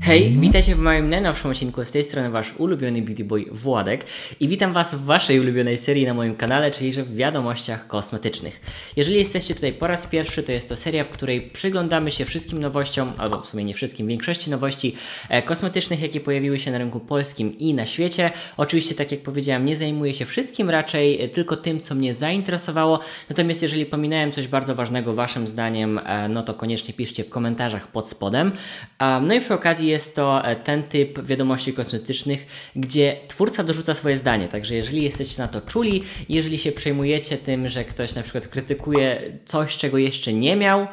Hej, mhm. witajcie w moim najnowszym odcinku, z tej strony Wasz ulubiony beauty boy Władek i witam Was w Waszej ulubionej serii na moim kanale, czyli że w wiadomościach kosmetycznych. Jeżeli jesteście tutaj po raz pierwszy, to jest to seria, w której przyglądamy się wszystkim nowościom, albo w sumie nie wszystkim, większości nowości e, kosmetycznych, jakie pojawiły się na rynku polskim i na świecie. Oczywiście, tak jak powiedziałem, nie zajmuję się wszystkim, raczej e, tylko tym, co mnie zainteresowało, natomiast jeżeli pominąłem coś bardzo ważnego Waszym zdaniem, e, no to koniecznie piszcie w komentarzach pod spodem. no i przy okazji jest to e, ten typ wiadomości kosmetycznych, gdzie twórca dorzuca swoje zdanie. Także jeżeli jesteście na to czuli, jeżeli się przejmujecie tym, że ktoś na przykład krytykuje coś, czego jeszcze nie miał,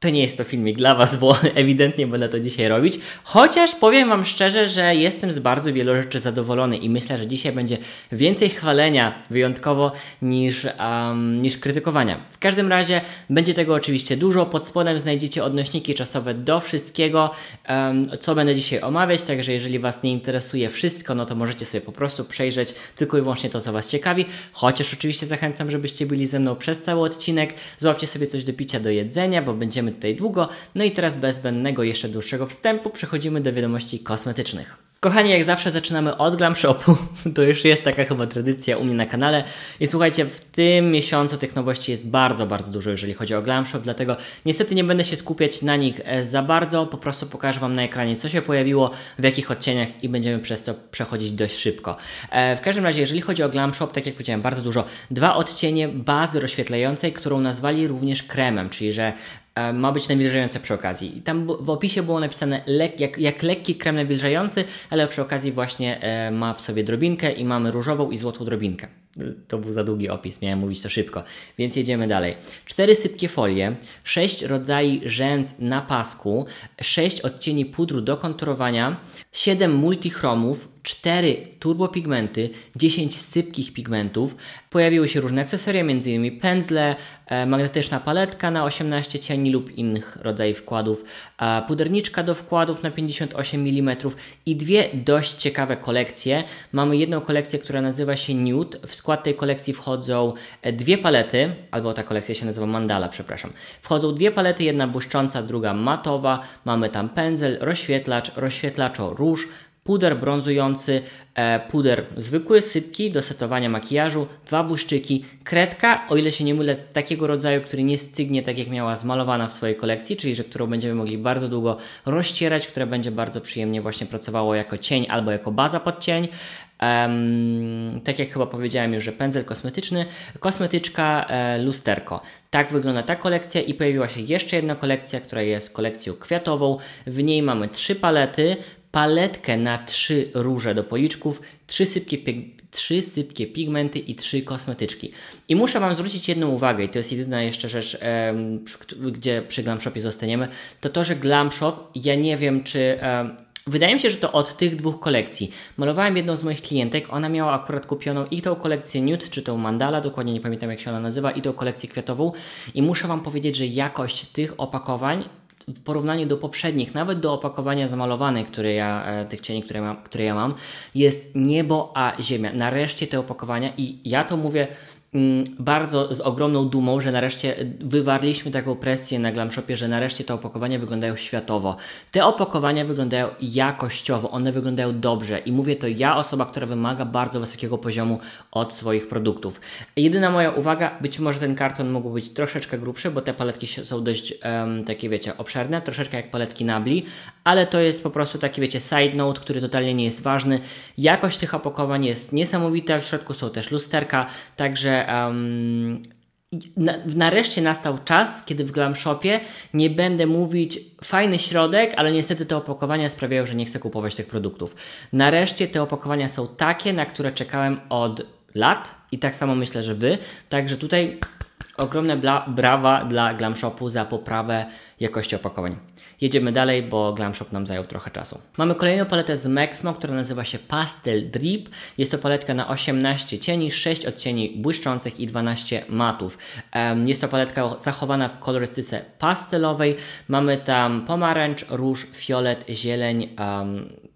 to nie jest to filmik dla Was, bo ewidentnie będę to dzisiaj robić. Chociaż powiem Wam szczerze, że jestem z bardzo wielu rzeczy zadowolony i myślę, że dzisiaj będzie więcej chwalenia wyjątkowo niż, um, niż krytykowania. W każdym razie będzie tego oczywiście dużo. Pod spodem znajdziecie odnośniki czasowe do wszystkiego, um, co będę dzisiaj omawiać. Także jeżeli Was nie interesuje wszystko, no to możecie sobie po prostu przejrzeć tylko i wyłącznie to, co Was ciekawi. Chociaż oczywiście zachęcam, żebyście byli ze mną przez cały odcinek. Złapcie sobie coś do picia, do jedzenia, bo będziemy będziemy tutaj długo. No i teraz bez zbędnego jeszcze dłuższego wstępu przechodzimy do wiadomości kosmetycznych. Kochani, jak zawsze zaczynamy od Glam Shopu. To już jest taka chyba tradycja u mnie na kanale. I słuchajcie, w tym miesiącu tych nowości jest bardzo, bardzo dużo, jeżeli chodzi o Glam Shop, dlatego niestety nie będę się skupiać na nich e, za bardzo. Po prostu pokażę Wam na ekranie, co się pojawiło, w jakich odcieniach i będziemy przez to przechodzić dość szybko. E, w każdym razie, jeżeli chodzi o Glam Shop, tak jak powiedziałem, bardzo dużo. Dwa odcienie bazy rozświetlającej, którą nazwali również kremem, czyli że E, ma być nawilżające przy okazji. I tam w opisie było napisane lek, jak, jak lekki krem nawilżający, ale przy okazji właśnie e, ma w sobie drobinkę i mamy różową i złotą drobinkę. To był za długi opis, miałem mówić to szybko, więc jedziemy dalej. Cztery sypkie folie, sześć rodzajów rzęs na pasku, sześć odcieni pudru do konturowania, siedem multichromów, 4 turbopigmenty, 10 sypkich pigmentów. Pojawiły się różne akcesoria, m.in. pędzle, e, magnetyczna paletka na 18 cieni lub innych rodzajów wkładów, e, puderniczka do wkładów na 58 mm i dwie dość ciekawe kolekcje. Mamy jedną kolekcję, która nazywa się Nude. W skład tej kolekcji wchodzą e, dwie palety, albo ta kolekcja się nazywa Mandala, przepraszam. Wchodzą dwie palety, jedna błyszcząca, druga matowa. Mamy tam pędzel, rozświetlacz, rozświetlaczo róż, puder brązujący, e, puder zwykły, sypki do setowania makijażu, dwa błyszczyki, kredka, o ile się nie mylę, z takiego rodzaju, który nie stygnie tak jak miała zmalowana w swojej kolekcji, czyli że którą będziemy mogli bardzo długo rozcierać, które będzie bardzo przyjemnie właśnie pracowało jako cień albo jako baza pod cień. Um, tak jak chyba powiedziałem już, że pędzel kosmetyczny, kosmetyczka, e, lusterko. Tak wygląda ta kolekcja i pojawiła się jeszcze jedna kolekcja, która jest kolekcją kwiatową. W niej mamy trzy palety, paletkę na trzy róże do policzków, trzy sypkie, trzy sypkie pigmenty i trzy kosmetyczki. I muszę Wam zwrócić jedną uwagę, i to jest jedyna jeszcze rzecz, e, gdzie przy Glam Shopie zostaniemy, to to, że Glam Shop, ja nie wiem czy... E, Wydaje mi się, że to od tych dwóch kolekcji. Malowałem jedną z moich klientek, ona miała akurat kupioną i tą kolekcję Nude, czy tą Mandala, dokładnie nie pamiętam jak się ona nazywa, i tą kolekcję kwiatową. I muszę Wam powiedzieć, że jakość tych opakowań w porównaniu do poprzednich, nawet do opakowania zamalowanej, które ja, e, tych cieni, które, mam, które ja mam, jest niebo a ziemia. Nareszcie te opakowania i ja to mówię Mm, bardzo z ogromną dumą, że nareszcie wywarliśmy taką presję na Glamshopie, że nareszcie te opakowania wyglądają światowo. Te opakowania wyglądają jakościowo, one wyglądają dobrze i mówię to ja, osoba, która wymaga bardzo wysokiego poziomu od swoich produktów. Jedyna moja uwaga, być może ten karton mógł być troszeczkę grubszy, bo te paletki są dość um, takie, wiecie, obszerne, troszeczkę jak paletki Nabli, ale to jest po prostu taki, wiecie, side note, który totalnie nie jest ważny. Jakość tych opakowań jest niesamowita, w środku są też lusterka, także um, na, nareszcie nastał czas, kiedy w Glam Shopie nie będę mówić fajny środek, ale niestety te opakowania sprawiają, że nie chcę kupować tych produktów. Nareszcie te opakowania są takie, na które czekałem od lat i tak samo myślę, że Wy. Także tutaj ogromne bla, brawa dla Glam Shopu za poprawę jakości opakowań. Jedziemy dalej, bo glam shop nam zajął trochę czasu. Mamy kolejną paletę z Maxmo, która nazywa się Pastel Drip. Jest to paletka na 18 cieni, 6 odcieni błyszczących i 12 matów. Jest to paletka zachowana w kolorystyce pastelowej. Mamy tam pomarańcz, róż, fiolet, zieleń,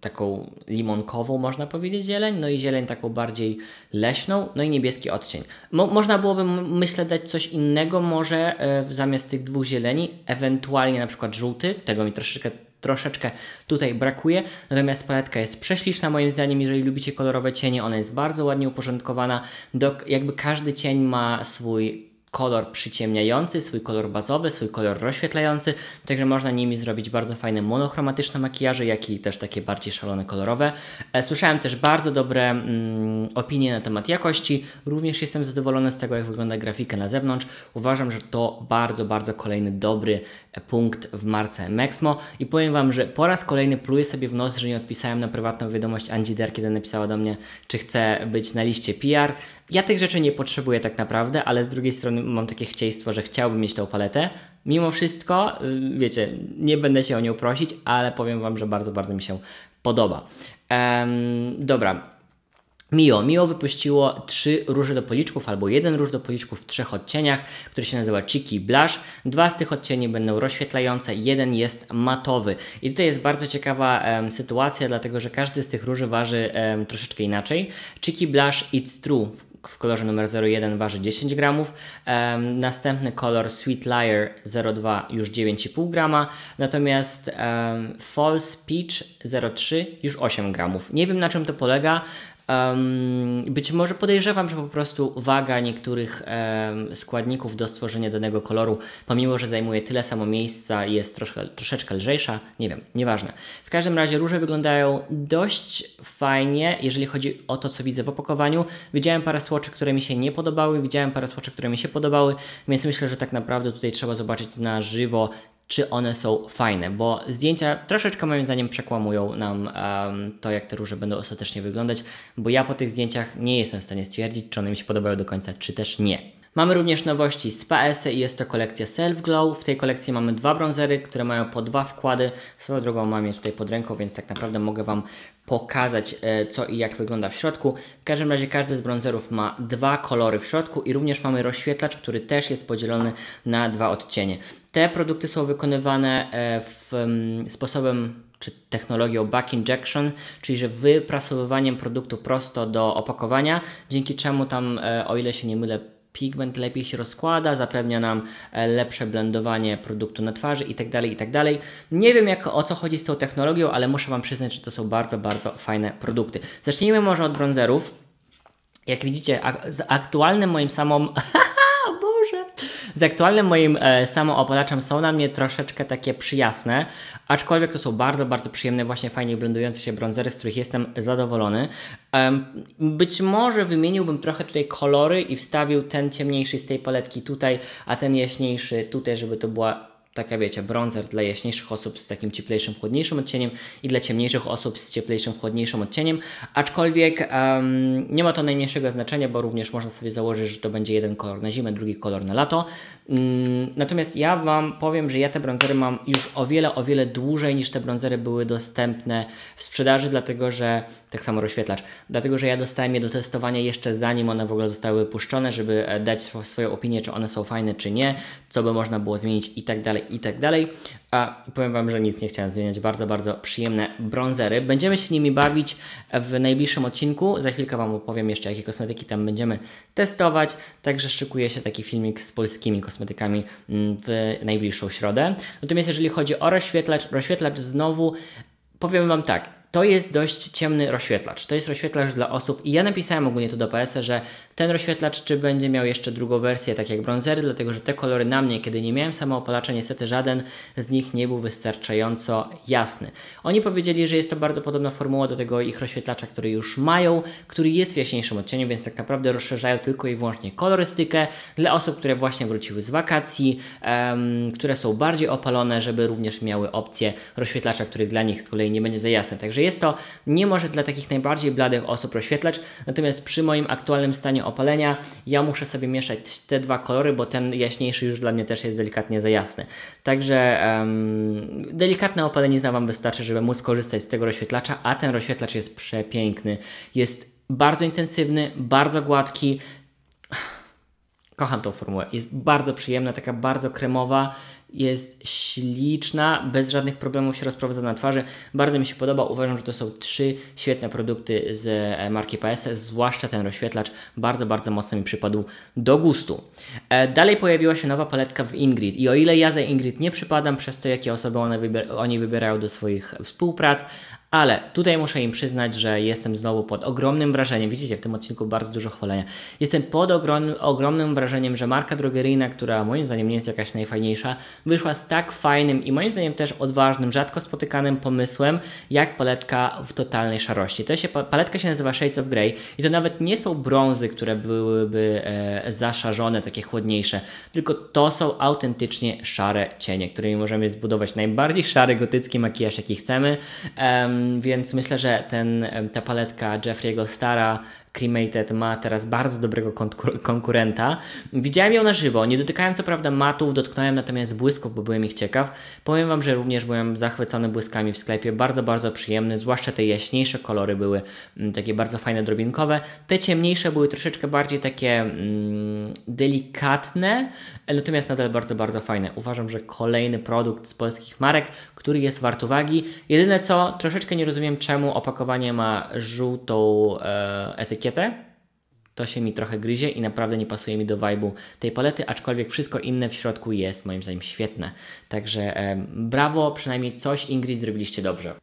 taką limonkową, można powiedzieć, zieleń, no i zieleń taką bardziej leśną, no i niebieski odcień. Mo można byłoby, myślę, dać coś innego, może e, zamiast tych dwóch zieleni, ewentualnie na przykład żółty, tego mi troszeczkę troszeczkę tutaj brakuje, natomiast paletka jest prześliczna moim zdaniem, jeżeli lubicie kolorowe cienie, ona jest bardzo ładnie uporządkowana, Do, jakby każdy cień ma swój kolor przyciemniający, swój kolor bazowy, swój kolor rozświetlający, także można nimi zrobić bardzo fajne monochromatyczne makijaże, jak i też takie bardziej szalone kolorowe. E, słyszałem też bardzo dobre mm, opinie na temat jakości, również jestem zadowolony z tego, jak wygląda grafika na zewnątrz. Uważam, że to bardzo, bardzo kolejny dobry e, punkt w marce Mexmo i powiem Wam, że po raz kolejny pluję sobie w nos, że nie odpisałem na prywatną wiadomość Andzi Der, kiedy napisała do mnie, czy chce być na liście PR. Ja tych rzeczy nie potrzebuję tak naprawdę, ale z drugiej strony mam takie chcieństwo, że chciałbym mieć tą paletę. Mimo wszystko, y, wiecie, nie będę się o nią prosić, ale powiem Wam, że bardzo, bardzo mi się podoba. Ehm, dobra, Mio. Mio wypuściło trzy róże do policzków albo jeden róż do policzków w trzech odcieniach, który się nazywa Cheeky Blush. Dwa z tych odcieni będą rozświetlające, jeden jest matowy. I tutaj jest bardzo ciekawa um, sytuacja, dlatego że każdy z tych róży waży um, troszeczkę inaczej. Cheeky Blush It's True w kolorze numer 01 waży 10 gramów. Um, następny kolor Sweet Liar 02 już 9,5 grama, natomiast um, False Peach 03 już 8 gramów. Nie wiem na czym to polega, Um, być może podejrzewam, że po prostu waga niektórych um, składników do stworzenia danego koloru, pomimo że zajmuje tyle samo miejsca, jest troszkę, troszeczkę lżejsza. Nie wiem, nieważne. W każdym razie róże wyglądają dość fajnie, jeżeli chodzi o to, co widzę w opakowaniu. Widziałem parę słoczy, które mi się nie podobały, widziałem parę słoczy, które mi się podobały, więc myślę, że tak naprawdę tutaj trzeba zobaczyć na żywo czy one są fajne, bo zdjęcia troszeczkę moim zdaniem przekłamują nam um, to, jak te róże będą ostatecznie wyglądać, bo ja po tych zdjęciach nie jestem w stanie stwierdzić, czy one mi się podobają do końca, czy też nie. Mamy również nowości z PSy i jest to kolekcja Self Glow. W tej kolekcji mamy dwa bronzery, które mają po dwa wkłady. Swoją drogą mam je tutaj pod ręką, więc tak naprawdę mogę Wam pokazać e, co i jak wygląda w środku. W każdym razie każdy z bronzerów ma dwa kolory w środku i również mamy rozświetlacz, który też jest podzielony na dwa odcienie. Te produkty są wykonywane e, w sposobem czy technologią back injection, czyli że wyprasowywaniem produktu prosto do opakowania, dzięki czemu tam, e, o ile się nie mylę, pigment lepiej się rozkłada, zapewnia nam e, lepsze blendowanie produktu na twarzy itd., tak itd. Tak Nie wiem jak, o co chodzi z tą technologią, ale muszę Wam przyznać, że to są bardzo, bardzo fajne produkty. Zacznijmy może od bronzerów. Jak widzicie, z aktualnym moim samą... z aktualnym moim e, samoopalaczem są na mnie troszeczkę takie przyjasne, aczkolwiek to są bardzo, bardzo przyjemne, właśnie fajnie blendujące się bronzery, z których jestem zadowolony. E, być może wymieniłbym trochę tutaj kolory i wstawił ten ciemniejszy z tej paletki tutaj, a ten jaśniejszy tutaj, żeby to była taka wiecie, bronzer dla jaśniejszych osób z takim cieplejszym, chłodniejszym odcieniem i dla ciemniejszych osób z cieplejszym, chłodniejszym odcieniem, aczkolwiek um, nie ma to najmniejszego znaczenia, bo również można sobie założyć, że to będzie jeden kolor na zimę, drugi kolor na lato, Mm, natomiast ja Wam powiem, że ja te bronzery mam już o wiele, o wiele dłużej niż te bronzery były dostępne w sprzedaży, dlatego że, tak samo rozświetlacz, dlatego że ja dostałem je do testowania jeszcze zanim one w ogóle zostały puszczone, żeby e, dać sw swoją opinię, czy one są fajne, czy nie, co by można było zmienić i tak dalej, i tak dalej. A powiem Wam, że nic nie chciałem zmieniać. Bardzo, bardzo przyjemne bronzery. Będziemy się nimi bawić w najbliższym odcinku. Za chwilkę Wam opowiem jeszcze, jakie kosmetyki tam będziemy testować. Także szykuje się taki filmik z polskimi kosmetykami mm, w najbliższą środę. Natomiast jeżeli chodzi o rozświetlacz, rozświetlacz znowu powiem Wam tak. To jest dość ciemny rozświetlacz. To jest rozświetlacz dla osób i ja napisałem ogólnie tu do PS, że ten rozświetlacz czy będzie miał jeszcze drugą wersję, tak jak bronzery, dlatego że te kolory na mnie, kiedy nie miałem samoopalacza, niestety żaden z nich nie był wystarczająco jasny. Oni powiedzieli, że jest to bardzo podobna formuła do tego ich rozświetlacza, który już mają, który jest w jaśniejszym odcieniu, więc tak naprawdę rozszerzają tylko i wyłącznie kolorystykę dla osób, które właśnie wróciły z wakacji, um, które są bardziej opalone, żeby również miały opcję rozświetlacza, który dla nich z kolei nie będzie za jasny. Także jest to nie może dla takich najbardziej bladych osób rozświetlacz, natomiast przy moim aktualnym stanie opalenia. Ja muszę sobie mieszać te dwa kolory, bo ten jaśniejszy już dla mnie też jest delikatnie za jasny. Także um, delikatne opalenizna Wam wystarczy, żeby móc korzystać z tego rozświetlacza, a ten rozświetlacz jest przepiękny. Jest bardzo intensywny, bardzo gładki. Kocham tą formułę. Jest bardzo przyjemna, taka bardzo kremowa jest śliczna, bez żadnych problemów się rozprowadza na twarzy. Bardzo mi się podoba, uważam, że to są trzy świetne produkty z e, marki PS, zwłaszcza ten rozświetlacz, bardzo, bardzo mocno mi przypadł do gustu. E, dalej pojawiła się nowa paletka w Ingrid i o ile ja za Ingrid nie przypadam przez to, jakie osoby one wybier- oni wybierają do swoich współprac, ale tutaj muszę im przyznać, że jestem znowu pod ogromnym wrażeniem. Widzicie, w tym odcinku bardzo dużo chwalenia. Jestem pod ogromnym, ogromnym wrażeniem, że marka drogeryjna, która moim zdaniem nie jest jakaś najfajniejsza, wyszła z tak fajnym i moim zdaniem też odważnym, rzadko spotykanym pomysłem, jak paletka w totalnej szarości. To się, paletka się nazywa Shades of Grey i to nawet nie są brązy, które byłyby e, zaszarzone, takie chłodniejsze, tylko to są autentycznie szare cienie, którymi możemy zbudować najbardziej szary gotycki makijaż, jaki chcemy. Ehm, więc myślę, że ten, ta paletka Jeffrey'ego Stara Cremated ma teraz bardzo dobrego konkurenta. Widziałem ją na żywo, nie dotykałem co prawda matów, dotknąłem natomiast błysków, bo byłem ich ciekaw. Powiem Wam, że również byłem zachwycony błyskami w sklepie, bardzo, bardzo przyjemny, zwłaszcza te jaśniejsze kolory były mm, takie bardzo fajne, drobinkowe. Te ciemniejsze były troszeczkę bardziej takie mm, delikatne, natomiast nadal bardzo, bardzo fajne. Uważam, że kolejny produkt z polskich marek, który jest wart uwagi. Jedyne co, troszeczkę nie rozumiem czemu opakowanie ma żółtą e, etykietę, etykietę, to się mi trochę gryzie i naprawdę nie pasuje mi do vibe'u tej palety, aczkolwiek wszystko inne w środku jest moim zdaniem świetne. Także e, brawo, przynajmniej coś Ingrid zrobiliście dobrze.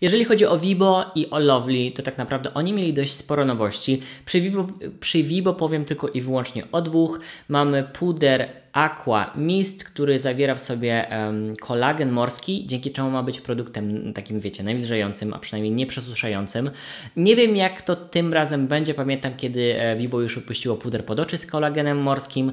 Jeżeli chodzi o Vibo i o Lovely, to tak naprawdę oni mieli dość sporo nowości. Przy Vibo, przy Vibo powiem tylko i wyłącznie o dwóch. Mamy puder Aqua Mist, który zawiera w sobie um, kolagen morski, dzięki czemu ma być produktem takim, wiecie, nawilżającym, a przynajmniej nieprzesuszającym. Nie wiem, jak to tym razem będzie. Pamiętam, kiedy e, Vibo już wypuściło puder pod oczy z kolagenem morskim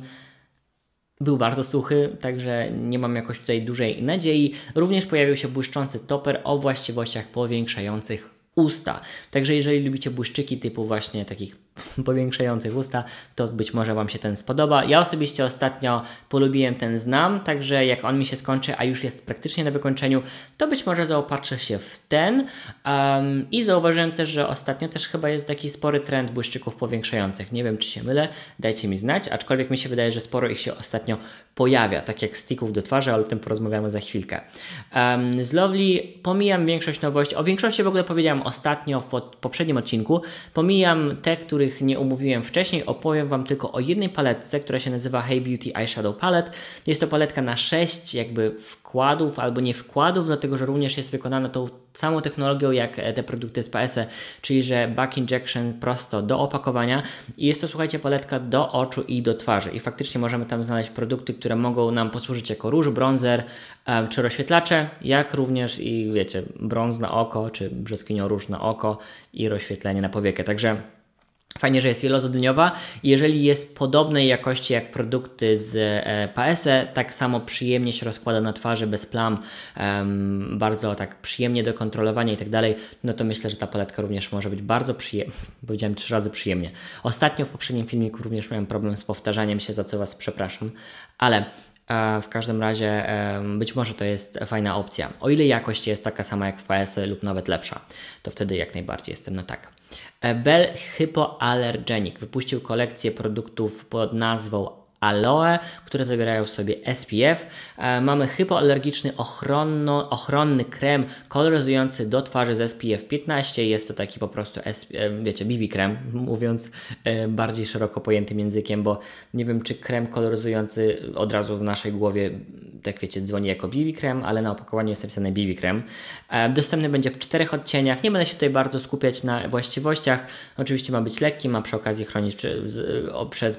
był bardzo suchy, także nie mam jakoś tutaj dużej nadziei. Również pojawił się błyszczący toper o właściwościach powiększających usta. Także jeżeli lubicie błyszczyki typu właśnie takich powiększających usta, to być może Wam się ten spodoba. Ja osobiście ostatnio polubiłem ten znam, także jak on mi się skończy, a już jest praktycznie na wykończeniu, to być może zaopatrzę się w ten. Um, I zauważyłem też, że ostatnio też chyba jest taki spory trend błyszczyków powiększających. Nie wiem, czy się mylę, dajcie mi znać, aczkolwiek mi się wydaje, że sporo ich się ostatnio pojawia, tak jak sticków do twarzy, ale o tym porozmawiamy za chwilkę. Um, z Lovely pomijam większość nowości, o większości w ogóle powiedziałem ostatnio w poprzednim odcinku, pomijam te, których których nie omówiłem wcześniej, opowiem Wam tylko o jednej paletce, która się nazywa Hey Beauty Eyeshadow Palette. Jest to paletka na 6 jakby wkładów albo nie wkładów, dlatego że również jest wykonana tą samą technologią jak e, te produkty z ps e, czyli że back injection prosto do opakowania i jest to słuchajcie paletka do oczu i do twarzy i faktycznie możemy tam znaleźć produkty, które mogą nam posłużyć jako róż, bronzer e, czy rozświetlacze, jak również i wiecie, brąz na oko czy brzoskwinio róż na oko i rozświetlenie na powiekę, także Fajnie, że jest wielozadniowa. Jeżeli jest podobnej jakości jak produkty z PSE, e, tak samo przyjemnie się rozkłada na twarzy, bez plam, um, bardzo tak przyjemnie do kontrolowania i tak dalej, no to myślę, że ta paletka również może być bardzo przyjemna. Powiedziałem trzy razy przyjemnie. Ostatnio w poprzednim filmiku również miałem problem z powtarzaniem się, za co Was przepraszam, ale e, w każdym razie być może to jest fajna opcja. O ile jakość jest taka sama jak w PSE lub nawet lepsza, to wtedy jak najbardziej jestem na tak. Bell Hypoallergenic wypuścił kolekcję produktów pod nazwą aloe, które zawierają w sobie SPF. E, mamy hypoalergiczny ochronno, ochronny krem koloryzujący do twarzy z SPF 15. Jest to taki po prostu, e, wiecie, BB krem, mówiąc e, bardziej szeroko pojętym językiem, bo nie wiem, czy krem koloryzujący od razu w naszej głowie, tak wiecie, dzwoni jako BB krem, ale na opakowaniu jest napisane BB krem. dostępny będzie w czterech odcieniach. Nie będę się tutaj bardzo skupiać na właściwościach. Oczywiście ma być lekki, ma przy okazji chronić przed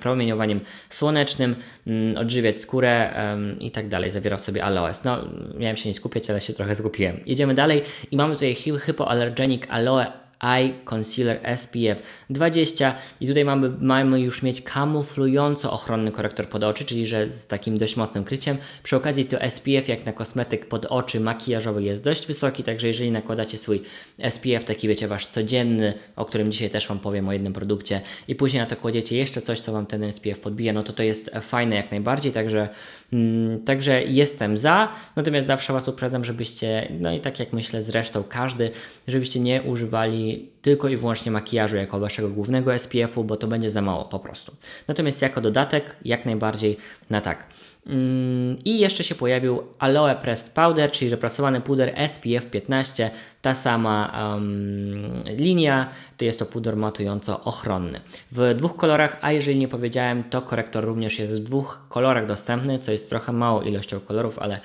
promieniowaniem słonecznym, mm, odżywiać skórę i tak dalej. Zawiera w sobie aloes. No, miałem się nie skupiać, ale się trochę zgubiłem. Jedziemy dalej i mamy tutaj hypoallergenic aloe Eye Concealer SPF 20 i tutaj mamy, mamy już mieć kamuflująco ochronny korektor pod oczy, czyli że z takim dość mocnym kryciem. Przy okazji to SPF jak na kosmetyk pod oczy makijażowy jest dość wysoki, także jeżeli nakładacie swój SPF, taki wiecie Wasz codzienny, o którym dzisiaj też Wam powiem o jednym produkcie i później na to kładziecie jeszcze coś, co Wam ten SPF podbija, no to to jest fajne jak najbardziej, także Mm, także jestem za, natomiast zawsze Was uprzedzam, żebyście, no i tak jak myślę zresztą każdy, żebyście nie używali tylko i wyłącznie makijażu jako Waszego głównego SPF-u, bo to będzie za mało po prostu. Natomiast jako dodatek jak najbardziej na tak. Mm, I jeszcze się pojawił Aloe Pressed Powder, czyli reprasowany puder SPF 15, ta sama um, linia, to jest to puder matująco ochronny. W dwóch kolorach, a jeżeli nie powiedziałem, to korektor również jest w dwóch kolorach dostępny, co jest trochę mało ilością kolorów, ale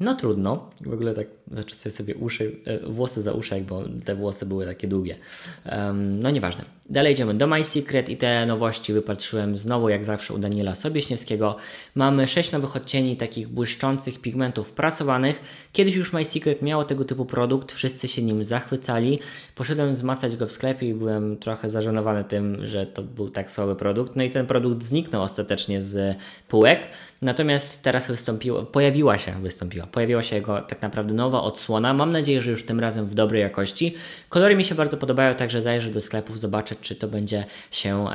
no trudno, w ogóle tak zaczesuję sobie uszy, e, włosy za uszek, bo te włosy były takie długie. Um, no nieważne. Dalej idziemy do My Secret i te nowości wypatrzyłem znowu jak zawsze u Daniela Sobieśniewskiego. Mamy sześć nowych odcieni takich błyszczących pigmentów prasowanych. Kiedyś już My Secret miało tego typu produkt, wszyscy się nim zachwycali. Poszedłem zmacać go w sklepie i byłem trochę zażenowany tym, że to był tak słaby produkt. No i ten produkt zniknął ostatecznie z półek. Natomiast teraz wystąpiło, pojawiła się, wystąpiła, pojawiła się jego tak naprawdę nowa odsłona. Mam nadzieję, że już tym razem w dobrej jakości. Kolory mi się bardzo podobają, także zajrzę do sklepów, zobaczę, czy to będzie się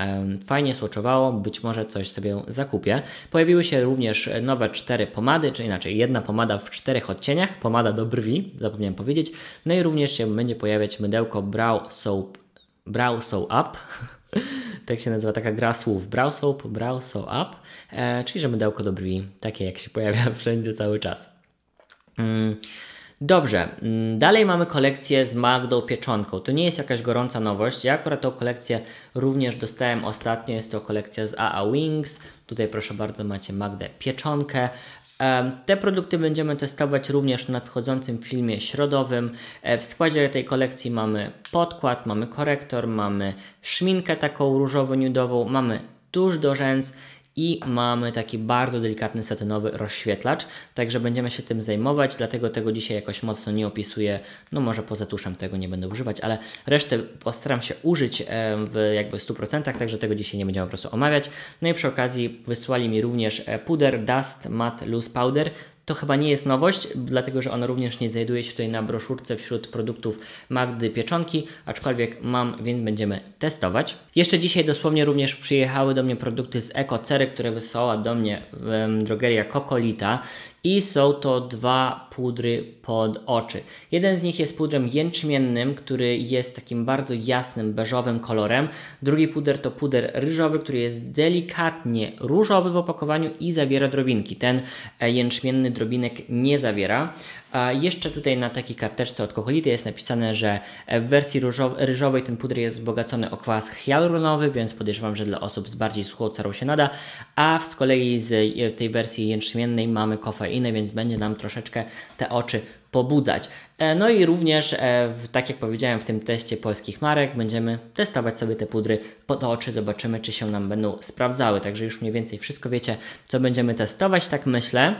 fajnie słoczowało. Być może coś sobie zakupię. Pojawiły się również nowe cztery pomady, czy inaczej, jedna pomada w czterech odcieniach, pomada do brwi, zapomniałem powiedzieć. No i również się będzie pojawiać mydełko Brow Soap Brow soap Up, tak się nazywa taka gra słów. Brow soap, brow up, e, czyli że mydełko do brwi, takie jak się pojawia wszędzie cały czas. Mm. Dobrze, mm, dalej mamy kolekcję z Magdą Pieczonką. To nie jest jakaś gorąca nowość. Ja akurat tą kolekcję również dostałem ostatnio. Jest to kolekcja z AA Wings. Tutaj proszę bardzo macie Magdę Pieczonkę. Te produkty będziemy testować również w nadchodzącym filmie środowym. E, w składzie tej kolekcji mamy podkład, mamy korektor, mamy szminkę taką różowo-niudową, mamy tuż do rzęs, i mamy taki bardzo delikatny satynowy rozświetlacz, także będziemy się tym zajmować, dlatego tego dzisiaj jakoś mocno nie opisuję, no może poza tuszem tego nie będę używać, ale resztę postaram się użyć w jakby 100%, także tego dzisiaj nie będziemy po prostu omawiać. No i przy okazji wysłali mi również e, puder Dust Matte Loose Powder, to chyba nie jest nowość, dlatego że ona również nie znajduje się tutaj na broszurce wśród produktów Magdy Pieczonki, aczkolwiek mam, więc będziemy testować. Jeszcze dzisiaj dosłownie również przyjechały do mnie produkty z Eko EkoCery, które wysłała do mnie drogeria Kokolita i są to dwa pudry pod oczy. Jeden z nich jest pudrem jęczmiennym, który jest takim bardzo jasnym, beżowym kolorem. Drugi puder to puder ryżowy, który jest delikatnie różowy w opakowaniu i zawiera drobinki. Ten e, jęczmienny drobinek nie zawiera. A jeszcze tutaj na takiej karteczce od Kokolity jest napisane, że w wersji ryżowej ten puder jest wzbogacony o kwas hialuronowy, więc podejrzewam, że dla osób z bardziej suchą się nada, a z kolei z tej wersji jęczmiennej mamy kofeinę, więc będzie nam troszeczkę te oczy pobudzać. E, no i również, e, tak jak powiedziałem, w tym teście polskich marek będziemy testować sobie te pudry pod oczy, zobaczymy, czy się nam będą sprawdzały. Także już mniej więcej wszystko wiecie, co będziemy testować, tak myślę.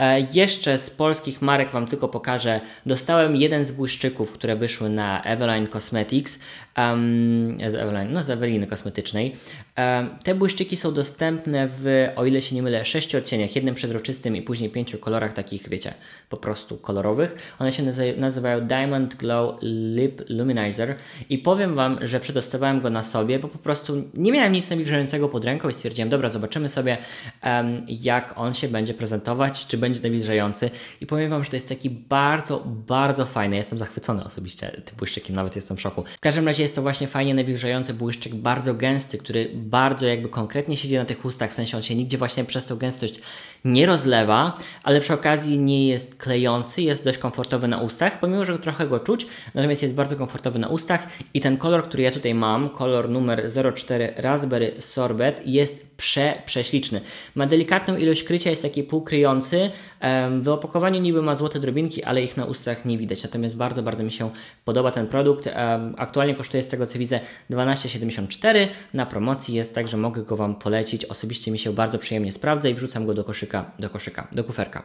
E, jeszcze z polskich marek Wam tylko pokażę. Dostałem jeden z błyszczyków, które wyszły na Eveline Cosmetics um, z Eveline, no z Eveline kosmetycznej. Um, te błyszczyki są dostępne w, o ile się nie mylę, sześciu odcieniach, jednym przezroczystym i później pięciu kolorach takich, wiecie, po prostu kolorowych. One się nazywają Diamond Glow Lip Luminizer i powiem Wam, że przetestowałem go na sobie, bo po prostu nie miałem nic nawilżającego pod ręką i stwierdziłem, dobra, zobaczymy sobie um, jak on się będzie prezentować, czy będzie nawilżający i powiem Wam, że to jest taki bardzo, bardzo fajny, jestem zachwycony osobiście tym błyszczykiem, nawet jestem w szoku. W każdym razie razie jest to właśnie fajnie nawilżający błyszczyk, bardzo gęsty, który bardzo jakby konkretnie siedzi na tych ustach, w sensie on się nigdzie właśnie przez tą gęstość nie rozlewa, ale przy okazji nie jest klejący, jest dość komfortowy na ustach, pomimo, że trochę go czuć, natomiast jest bardzo komfortowy na ustach i ten kolor, który ja tutaj mam, kolor numer 04 Raspberry Sorbet jest prze, prześliczny. Ma delikatną ilość krycia, jest taki półkryjący, w opakowaniu niby ma złote drobinki, ale ich na ustach nie widać, natomiast bardzo, bardzo mi się podoba ten produkt. Aktualnie kosztuje z tego co widzę 12,74, na promocji jest, także mogę go Wam polecić, osobiście mi się bardzo przyjemnie sprawdza i wrzucam go do koszyka koszyka, do koszyka, do kuferka.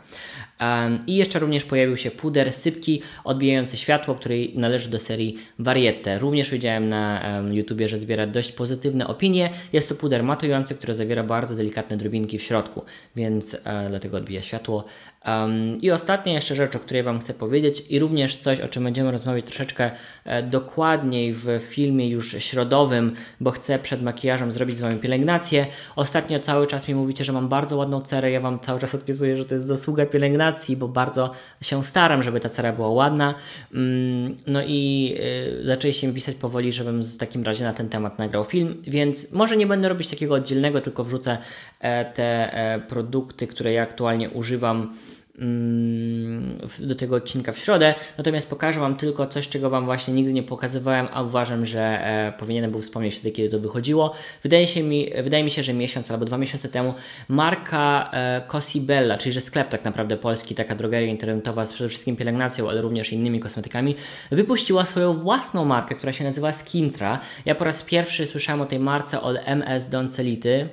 I jeszcze również pojawił się puder sypki odbijający światło, który należy do serii Variette. Również widziałem na YouTubie, że zbiera dość pozytywne opinie. Jest to puder matujący, który zawiera bardzo delikatne drobinki w środku, więc e, dlatego odbija światło. Um, I ostatnia jeszcze rzecz, o której Wam chcę powiedzieć, i również coś, o czym będziemy rozmawiać troszeczkę e, dokładniej w filmie już środowym, bo chcę przed makijażem zrobić z Wami pielęgnację. Ostatnio cały czas mi mówicie, że mam bardzo ładną cerę, ja Wam cały czas odpisuję, że to jest zasługa pielęgnacji, bo bardzo się staram, żeby ta cera była ładna. Mm, no i y, e, zaczęliście mi pisać powoli, żebym w takim razie na ten temat nagrał film, więc może nie będę robić takiego oddzielnego, tylko wrzucę e, te e, produkty, które ja aktualnie używam. Mm, do tego odcinka w środę, natomiast pokażę Wam tylko coś, czego Wam właśnie nigdy nie pokazywałem, a uważam, że e, powinienem był wspomnieć wtedy, kiedy to wychodziło. Wydaje, się mi, wydaje mi się, że miesiąc albo dwa miesiące temu marka e, Cosibella, czyli że sklep tak naprawdę polski, taka drogeria internetowa z przede wszystkim pielęgnacją, ale również innymi kosmetykami, wypuściła swoją własną markę, która się nazywa Skintra. Ja po raz pierwszy słyszałem o tej marce od MS Doncelity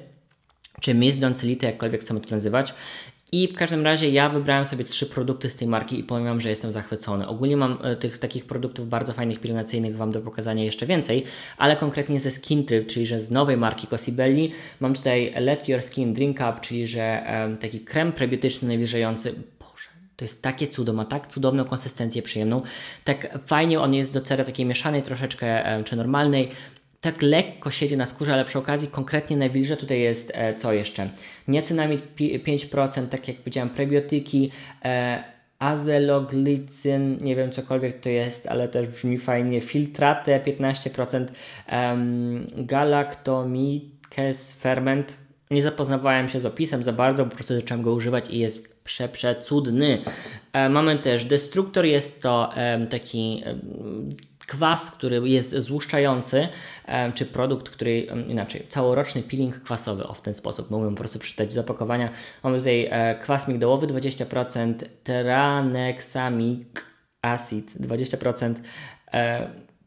czy Miss Doncelity, jakkolwiek chcemy to nazywać. I w każdym razie ja wybrałem sobie trzy produkty z tej marki i powiem Wam, że jestem zachwycony. Ogólnie mam e, tych takich produktów bardzo fajnych, pielęgnacyjnych Wam do pokazania jeszcze więcej, ale konkretnie ze Skin Trip, czyli że z nowej marki Cosibelli mam tutaj Let Your Skin Drink Up, czyli że um, taki krem prebiotyczny nawilżający to jest takie cudo, ma tak cudowną konsystencję przyjemną. Tak fajnie on jest do cery takiej mieszanej troszeczkę, czy normalnej, tak lekko siedzi na skórze, ale przy okazji konkretnie najbliżej tutaj jest e, co jeszcze? Niacinamid 5%, tak jak powiedziałem, prebiotyki, e, azeloglicyn, nie wiem cokolwiek to jest, ale też brzmi fajnie, filtratę 15%, um, galactomikes ferment. Nie zapoznawałem się z opisem za bardzo, po prostu zacząłem go używać i jest przeprzecudny. E, mamy też destruktor, jest to e, taki e, kwas, który jest złuszczający, e, czy produkt, który mm, inaczej, całoroczny peeling kwasowy, o w ten sposób, mógłbym po prostu przeczytać z opakowania. Mamy tutaj e, kwas migdałowy 20%, teranexamic acid 20%,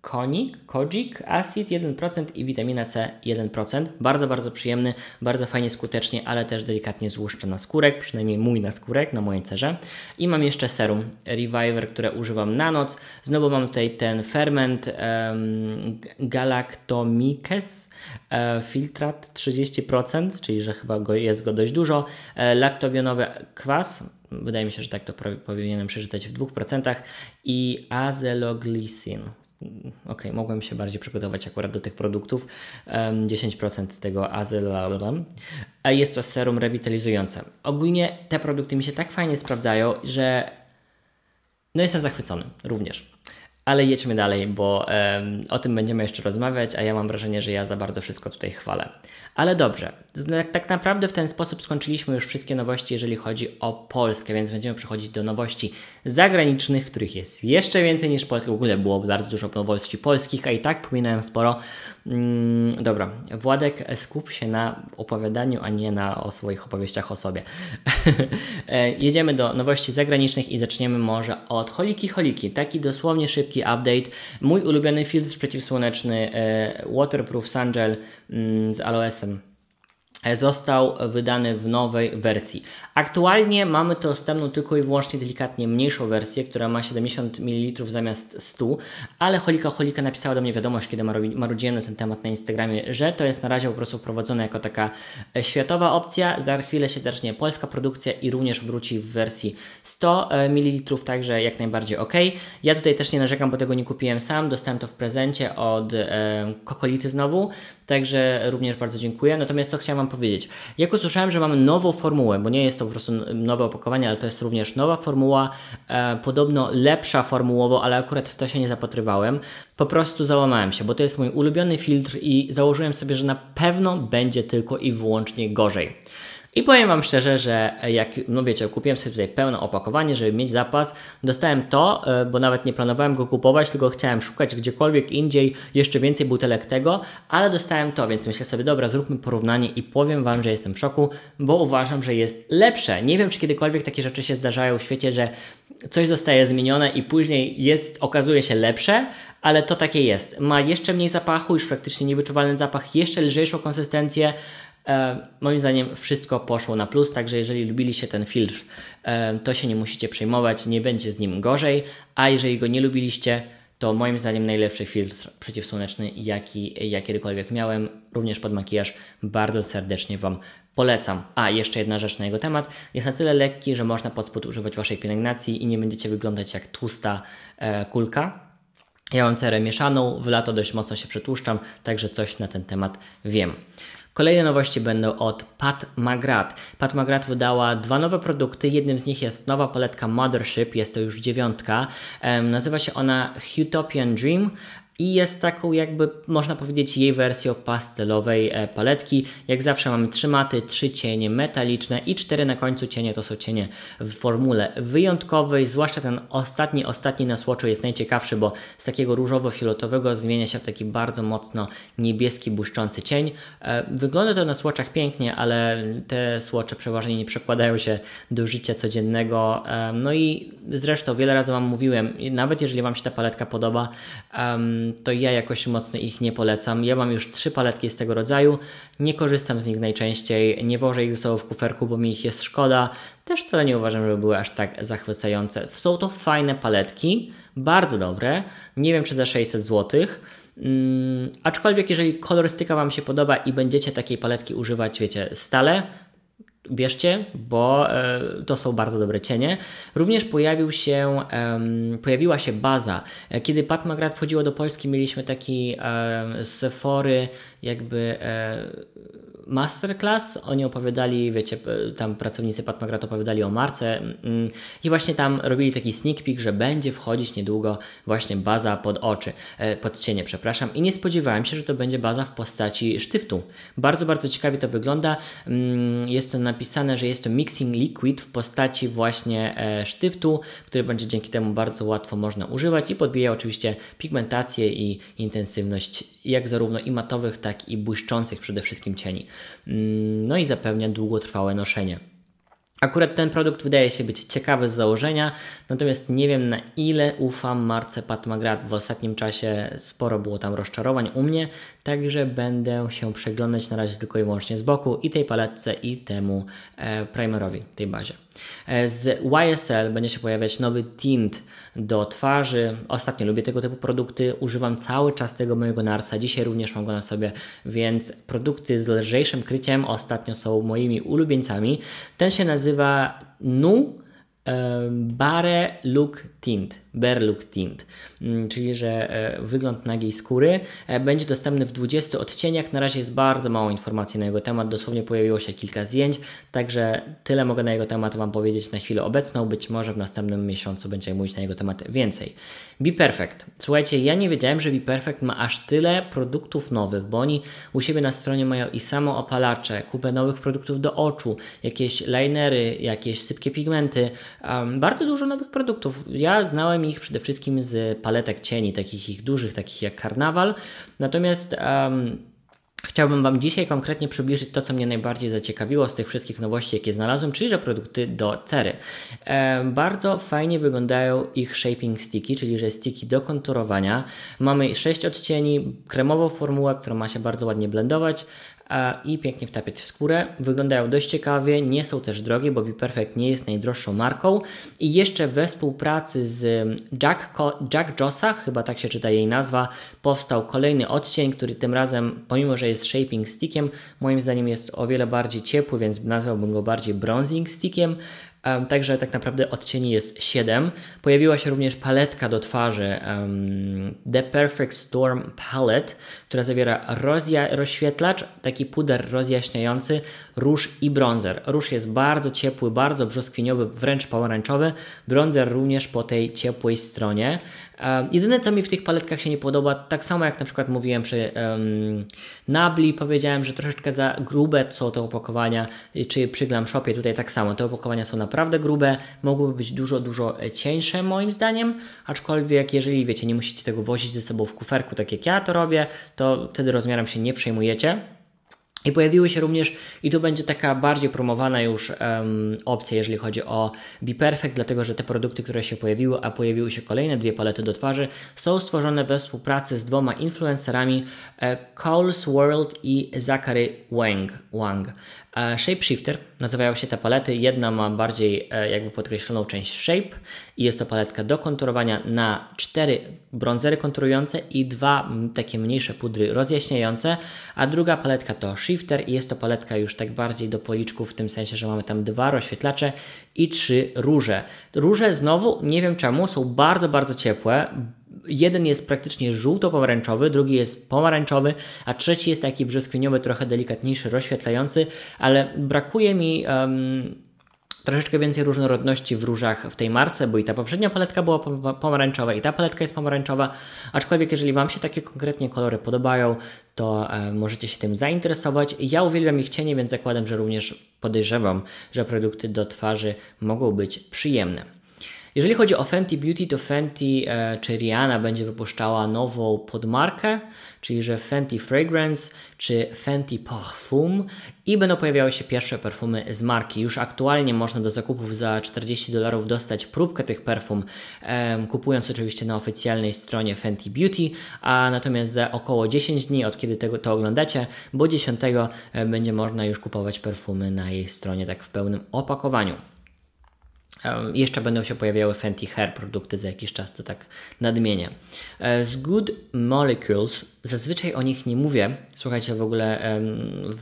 konik, kodzik, acid 1% i witamina C 1%. Bardzo, bardzo przyjemny, bardzo fajnie, skutecznie, ale też delikatnie złuszcza na skórek, przynajmniej mój na skórek, na mojej cerze. I mam jeszcze serum Reviver, które używam na noc. Znowu mam tutaj ten ferment um, Galactomyces e, filtrat 30%, czyli że chyba go, jest go dość dużo. E, laktobionowy kwas wydaje mi się, że tak to powinienem przeczytać w 2% i azeloglicin, ok, mogłem się bardziej przygotować akurat do tych produktów. 10% tego azylalem. A jest to serum rewitalizujące. Ogólnie te produkty mi się tak fajnie sprawdzają, że no jestem zachwycony również. Ale jedźmy dalej, bo um, o tym będziemy jeszcze rozmawiać, a ja mam wrażenie, że ja za bardzo wszystko tutaj chwalę. Ale dobrze, tak, tak naprawdę w ten sposób skończyliśmy już wszystkie nowości, jeżeli chodzi o Polskę, więc będziemy przechodzić do nowości zagranicznych, których jest jeszcze więcej niż polskich. W ogóle było bardzo dużo nowości polskich, a i tak pominąłem sporo. Mm, dobra, Władek, skup się na opowiadaniu, a nie na o swoich opowieściach o sobie. E, jedziemy do nowości zagranicznych i zaczniemy może od Holiki Holiki. Taki dosłownie szybki update. Mój ulubiony filtr przeciwsłoneczny e, Waterproof Sun Gel mm, z aloesem został wydany w nowej wersji. Aktualnie mamy to dostępną tylko i wyłącznie delikatnie mniejszą wersję, która ma 70 ml zamiast 100, ale Holika Holika napisała do mnie wiadomość, kiedy marudziłem na ten temat na Instagramie, że to jest na razie po prostu wprowadzone jako taka e, światowa opcja. Za chwilę się zacznie polska produkcja i również wróci w wersji 100 e, ml, także jak najbardziej ok. Ja tutaj też nie narzekam, bo tego nie kupiłem sam, dostałem to w prezencie od e, Kokolity znowu, Także również bardzo dziękuję. Natomiast co chciałem Wam powiedzieć? Jak usłyszałem, że mamy nową formułę, bo nie jest to po prostu nowe opakowanie, ale to jest również nowa formuła, e, podobno lepsza formułowo, ale akurat w to się nie zapatrywałem. Po prostu załamałem się, bo to jest mój ulubiony filtr i założyłem sobie, że na pewno będzie tylko i wyłącznie gorzej. I powiem Wam szczerze, że jak, no wiecie, kupiłem sobie tutaj pełne opakowanie, żeby mieć zapas. Dostałem to, e, bo nawet nie planowałem go kupować, tylko chciałem szukać gdziekolwiek indziej jeszcze więcej butelek tego, ale dostałem to, więc myślę sobie, dobra, zróbmy porównanie i powiem Wam, że jestem w szoku, bo uważam, że jest lepsze. Nie wiem, czy kiedykolwiek takie rzeczy się zdarzają w świecie, że coś zostaje zmienione i później jest, okazuje się lepsze, ale to takie jest. Ma jeszcze mniej zapachu, już praktycznie niewyczuwalny zapach, jeszcze lżejszą konsystencję, E, moim zdaniem wszystko poszło na plus, także jeżeli lubiliście ten filtr, e, to się nie musicie przejmować, nie będzie z nim gorzej, a jeżeli go nie lubiliście, to moim zdaniem najlepszy filtr przeciwsłoneczny, jaki jakiekolwiek miałem, również pod makijaż. Bardzo serdecznie Wam polecam. A, jeszcze jedna rzecz na jego temat. Jest na tyle lekki, że można pod spód używać Waszej pielęgnacji i nie będziecie wyglądać jak tłusta e, kulka. Ja mam cerę mieszaną, w lato dość mocno się przetłuszczam, także coś na ten temat wiem. Kolejne nowości będą od Pat Magrat. Pat Magrat wydała dwa nowe produkty. Jednym z nich jest nowa paletka Mothership, jest to już dziewiątka. Um, nazywa się ona Utopian Dream i jest taką jakby można powiedzieć jej wersją pastelowej e, paletki. Jak zawsze mamy trzy maty, trzy cienie metaliczne i cztery na końcu cienie to są cienie w formule wyjątkowej, zwłaszcza ten ostatni, ostatni na słoczu jest najciekawszy, bo z takiego różowo filotowego zmienia się w taki bardzo mocno niebieski, błyszczący cień. E, wygląda to na słoczach pięknie, ale te słocze przeważnie nie przekładają się do życia codziennego. E, no i zresztą wiele razy Wam mówiłem, nawet jeżeli Wam się ta paletka podoba, to ja jakoś mocno ich nie polecam. Ja mam już trzy paletki z tego rodzaju, nie korzystam z nich najczęściej, nie wożę ich ze sobą w kuferku, bo mi ich jest szkoda. Też wcale nie uważam, żeby były aż tak zachwycające. Są to fajne paletki, bardzo dobre, nie wiem czy za 600 zł. Hmm, aczkolwiek jeżeli kolorystyka Wam się podoba i będziecie takiej paletki używać, wiecie, stale, bierzcie, bo e, to są bardzo dobre cienie. Również pojawił się, pojawiła się baza. E, kiedy Pat Magrat wchodziło do Polski, mieliśmy taki z sefory, jakby e, masterclass. Oni opowiadali, wiecie, tam pracownicy Patmagrat opowiadali o marce mm, i właśnie tam robili taki sneak peek, że będzie wchodzić niedługo właśnie baza pod oczy, e, pod cienie, przepraszam. I nie spodziewałem się, że to będzie baza w postaci sztyftu. Bardzo, bardzo ciekawie to wygląda. Mm, jest to napisane, że jest to mixing liquid w postaci właśnie e, sztyftu, który będzie dzięki temu bardzo łatwo można używać i podbija oczywiście pigmentację i intensywność jak zarówno i matowych, tak i błyszczących przede wszystkim cieni. Mm, no i zapewnia długotrwałe noszenie. Akurat ten produkt wydaje się być ciekawy z założenia, natomiast nie wiem na ile ufam marce Pat McGrath. W ostatnim czasie sporo było tam rozczarowań u mnie, także będę się przeglądać na razie tylko i wyłącznie z boku i tej paletce i temu e, primerowi, tej bazie. E, z YSL będzie się pojawiać nowy tint do twarzy. Ostatnio lubię tego typu produkty, używam cały czas tego mojego Narsa, dzisiaj również mam go na sobie, więc produkty z lżejszym kryciem ostatnio są moimi ulubieńcami. Ten się nazywa Nu e, Bare Look Tint. Berluk Tint, mm, czyli że e, wygląd nagiej skóry e, będzie dostępny w 20 odcieniach. Na razie jest bardzo mało informacji na jego temat, dosłownie pojawiło się kilka zdjęć, także tyle mogę na jego temat Wam powiedzieć na chwilę obecną. Być może w następnym miesiącu będzie mówić na jego temat więcej. Be Perfect. Słuchajcie, ja nie wiedziałem, że Be Perfect ma aż tyle produktów nowych, bo oni u siebie na stronie mają i samo opalacze, kupę nowych produktów do oczu, jakieś linery, jakieś sypkie pigmenty, um, bardzo dużo nowych produktów. Ja znałem ich przede wszystkim z paletek cieni, takich ich dużych, takich jak karnawal. Natomiast um, Chciałbym Wam dzisiaj konkretnie przybliżyć to, co mnie najbardziej zaciekawiło z tych wszystkich nowości, jakie znalazłem, czyli że produkty do cery. E, bardzo fajnie wyglądają ich shaping sticky, czyli że sticky do konturowania. Mamy sześć odcieni, kremową formułę, która ma się bardzo ładnie blendować i pięknie wtapiać w skórę. Wyglądają dość ciekawie, nie są też drogie, bo Be Perfect nie jest najdroższą marką. I jeszcze we współpracy z Jack, Jack Jossa, chyba tak się czyta jej nazwa, powstał kolejny odcień, który tym razem, pomimo że jest shaping stickiem, moim zdaniem jest o wiele bardziej ciepły, więc nazwałbym go bardziej bronzing stickiem um, także tak naprawdę odcieni jest 7. Pojawiła się również paletka do twarzy um, The Perfect Storm Palette, która zawiera rozja- rozświetlacz, taki puder rozjaśniający, róż i bronzer. Róż jest bardzo ciepły, bardzo brzoskwiniowy, wręcz pomarańczowy. Bronzer również po tej ciepłej stronie. Jedyne co mi w tych paletkach się nie podoba, tak samo jak na przykład mówiłem przy um, Nabli, powiedziałem, że troszeczkę za grube są te opakowania, y, czy przy Glam Shopie tutaj tak samo. Te opakowania są naprawdę grube, mogłyby być dużo, dużo e, cieńsze moim zdaniem, aczkolwiek jeżeli wiecie, nie musicie tego wozić ze sobą w kuferku, tak jak ja to robię, to wtedy rozmiarem się nie przejmujecie. I pojawiły się również, i tu będzie taka bardziej promowana już um, opcja, jeżeli chodzi o Be Perfect, dlatego że te produkty, które się pojawiły, a pojawiły się kolejne dwie palety do twarzy, są stworzone we współpracy z dwoma influencerami, e, Coles World i Zachary Wang. Wang. E, shapeshifter nazywają się te palety. Jedna ma bardziej e, jakby podkreśloną część shape i jest to paletka do konturowania na cztery bronzery konturujące i dwa takie mniejsze pudry rozjaśniające, a druga paletka to shifter i jest to paletka już tak bardziej do policzków w tym sensie, że mamy tam dwa rozświetlacze i trzy róże. Róże znowu, nie wiem czemu, są bardzo, bardzo ciepłe, jeden jest praktycznie żółto-pomarańczowy, drugi jest pomarańczowy, a trzeci jest taki brzoskwiniowy, trochę delikatniejszy, rozświetlający, ale brakuje mi... Um, troszeczkę więcej różnorodności w różach w tej marce, bo i ta poprzednia paletka była pomarańczowa, i ta paletka jest pomarańczowa. Aczkolwiek, jeżeli Wam się takie konkretnie kolory podobają, to e, możecie się tym zainteresować. Ja uwielbiam ich cienie, więc zakładam, że również podejrzewam, że produkty do twarzy mogą być przyjemne. Jeżeli chodzi o Fenty Beauty, to Fenty e, czy Rihanna będzie wypuszczała nową podmarkę, czyli że Fenty Fragrance czy Fenty Parfum i będą pojawiały się pierwsze perfumy z marki. Już aktualnie można do zakupów za 40 dolarów dostać próbkę tych perfum, e, kupując oczywiście na oficjalnej stronie Fenty Beauty, a natomiast za około 10 dni od kiedy tego, to oglądacie, bo 10 e, będzie można już kupować perfumy na jej stronie tak w pełnym opakowaniu. Jeszcze będą się pojawiały Fenty Hair produkty za jakiś czas, to tak nadmienię. E, z Good Molecules, zazwyczaj o nich nie mówię, słuchajcie w ogóle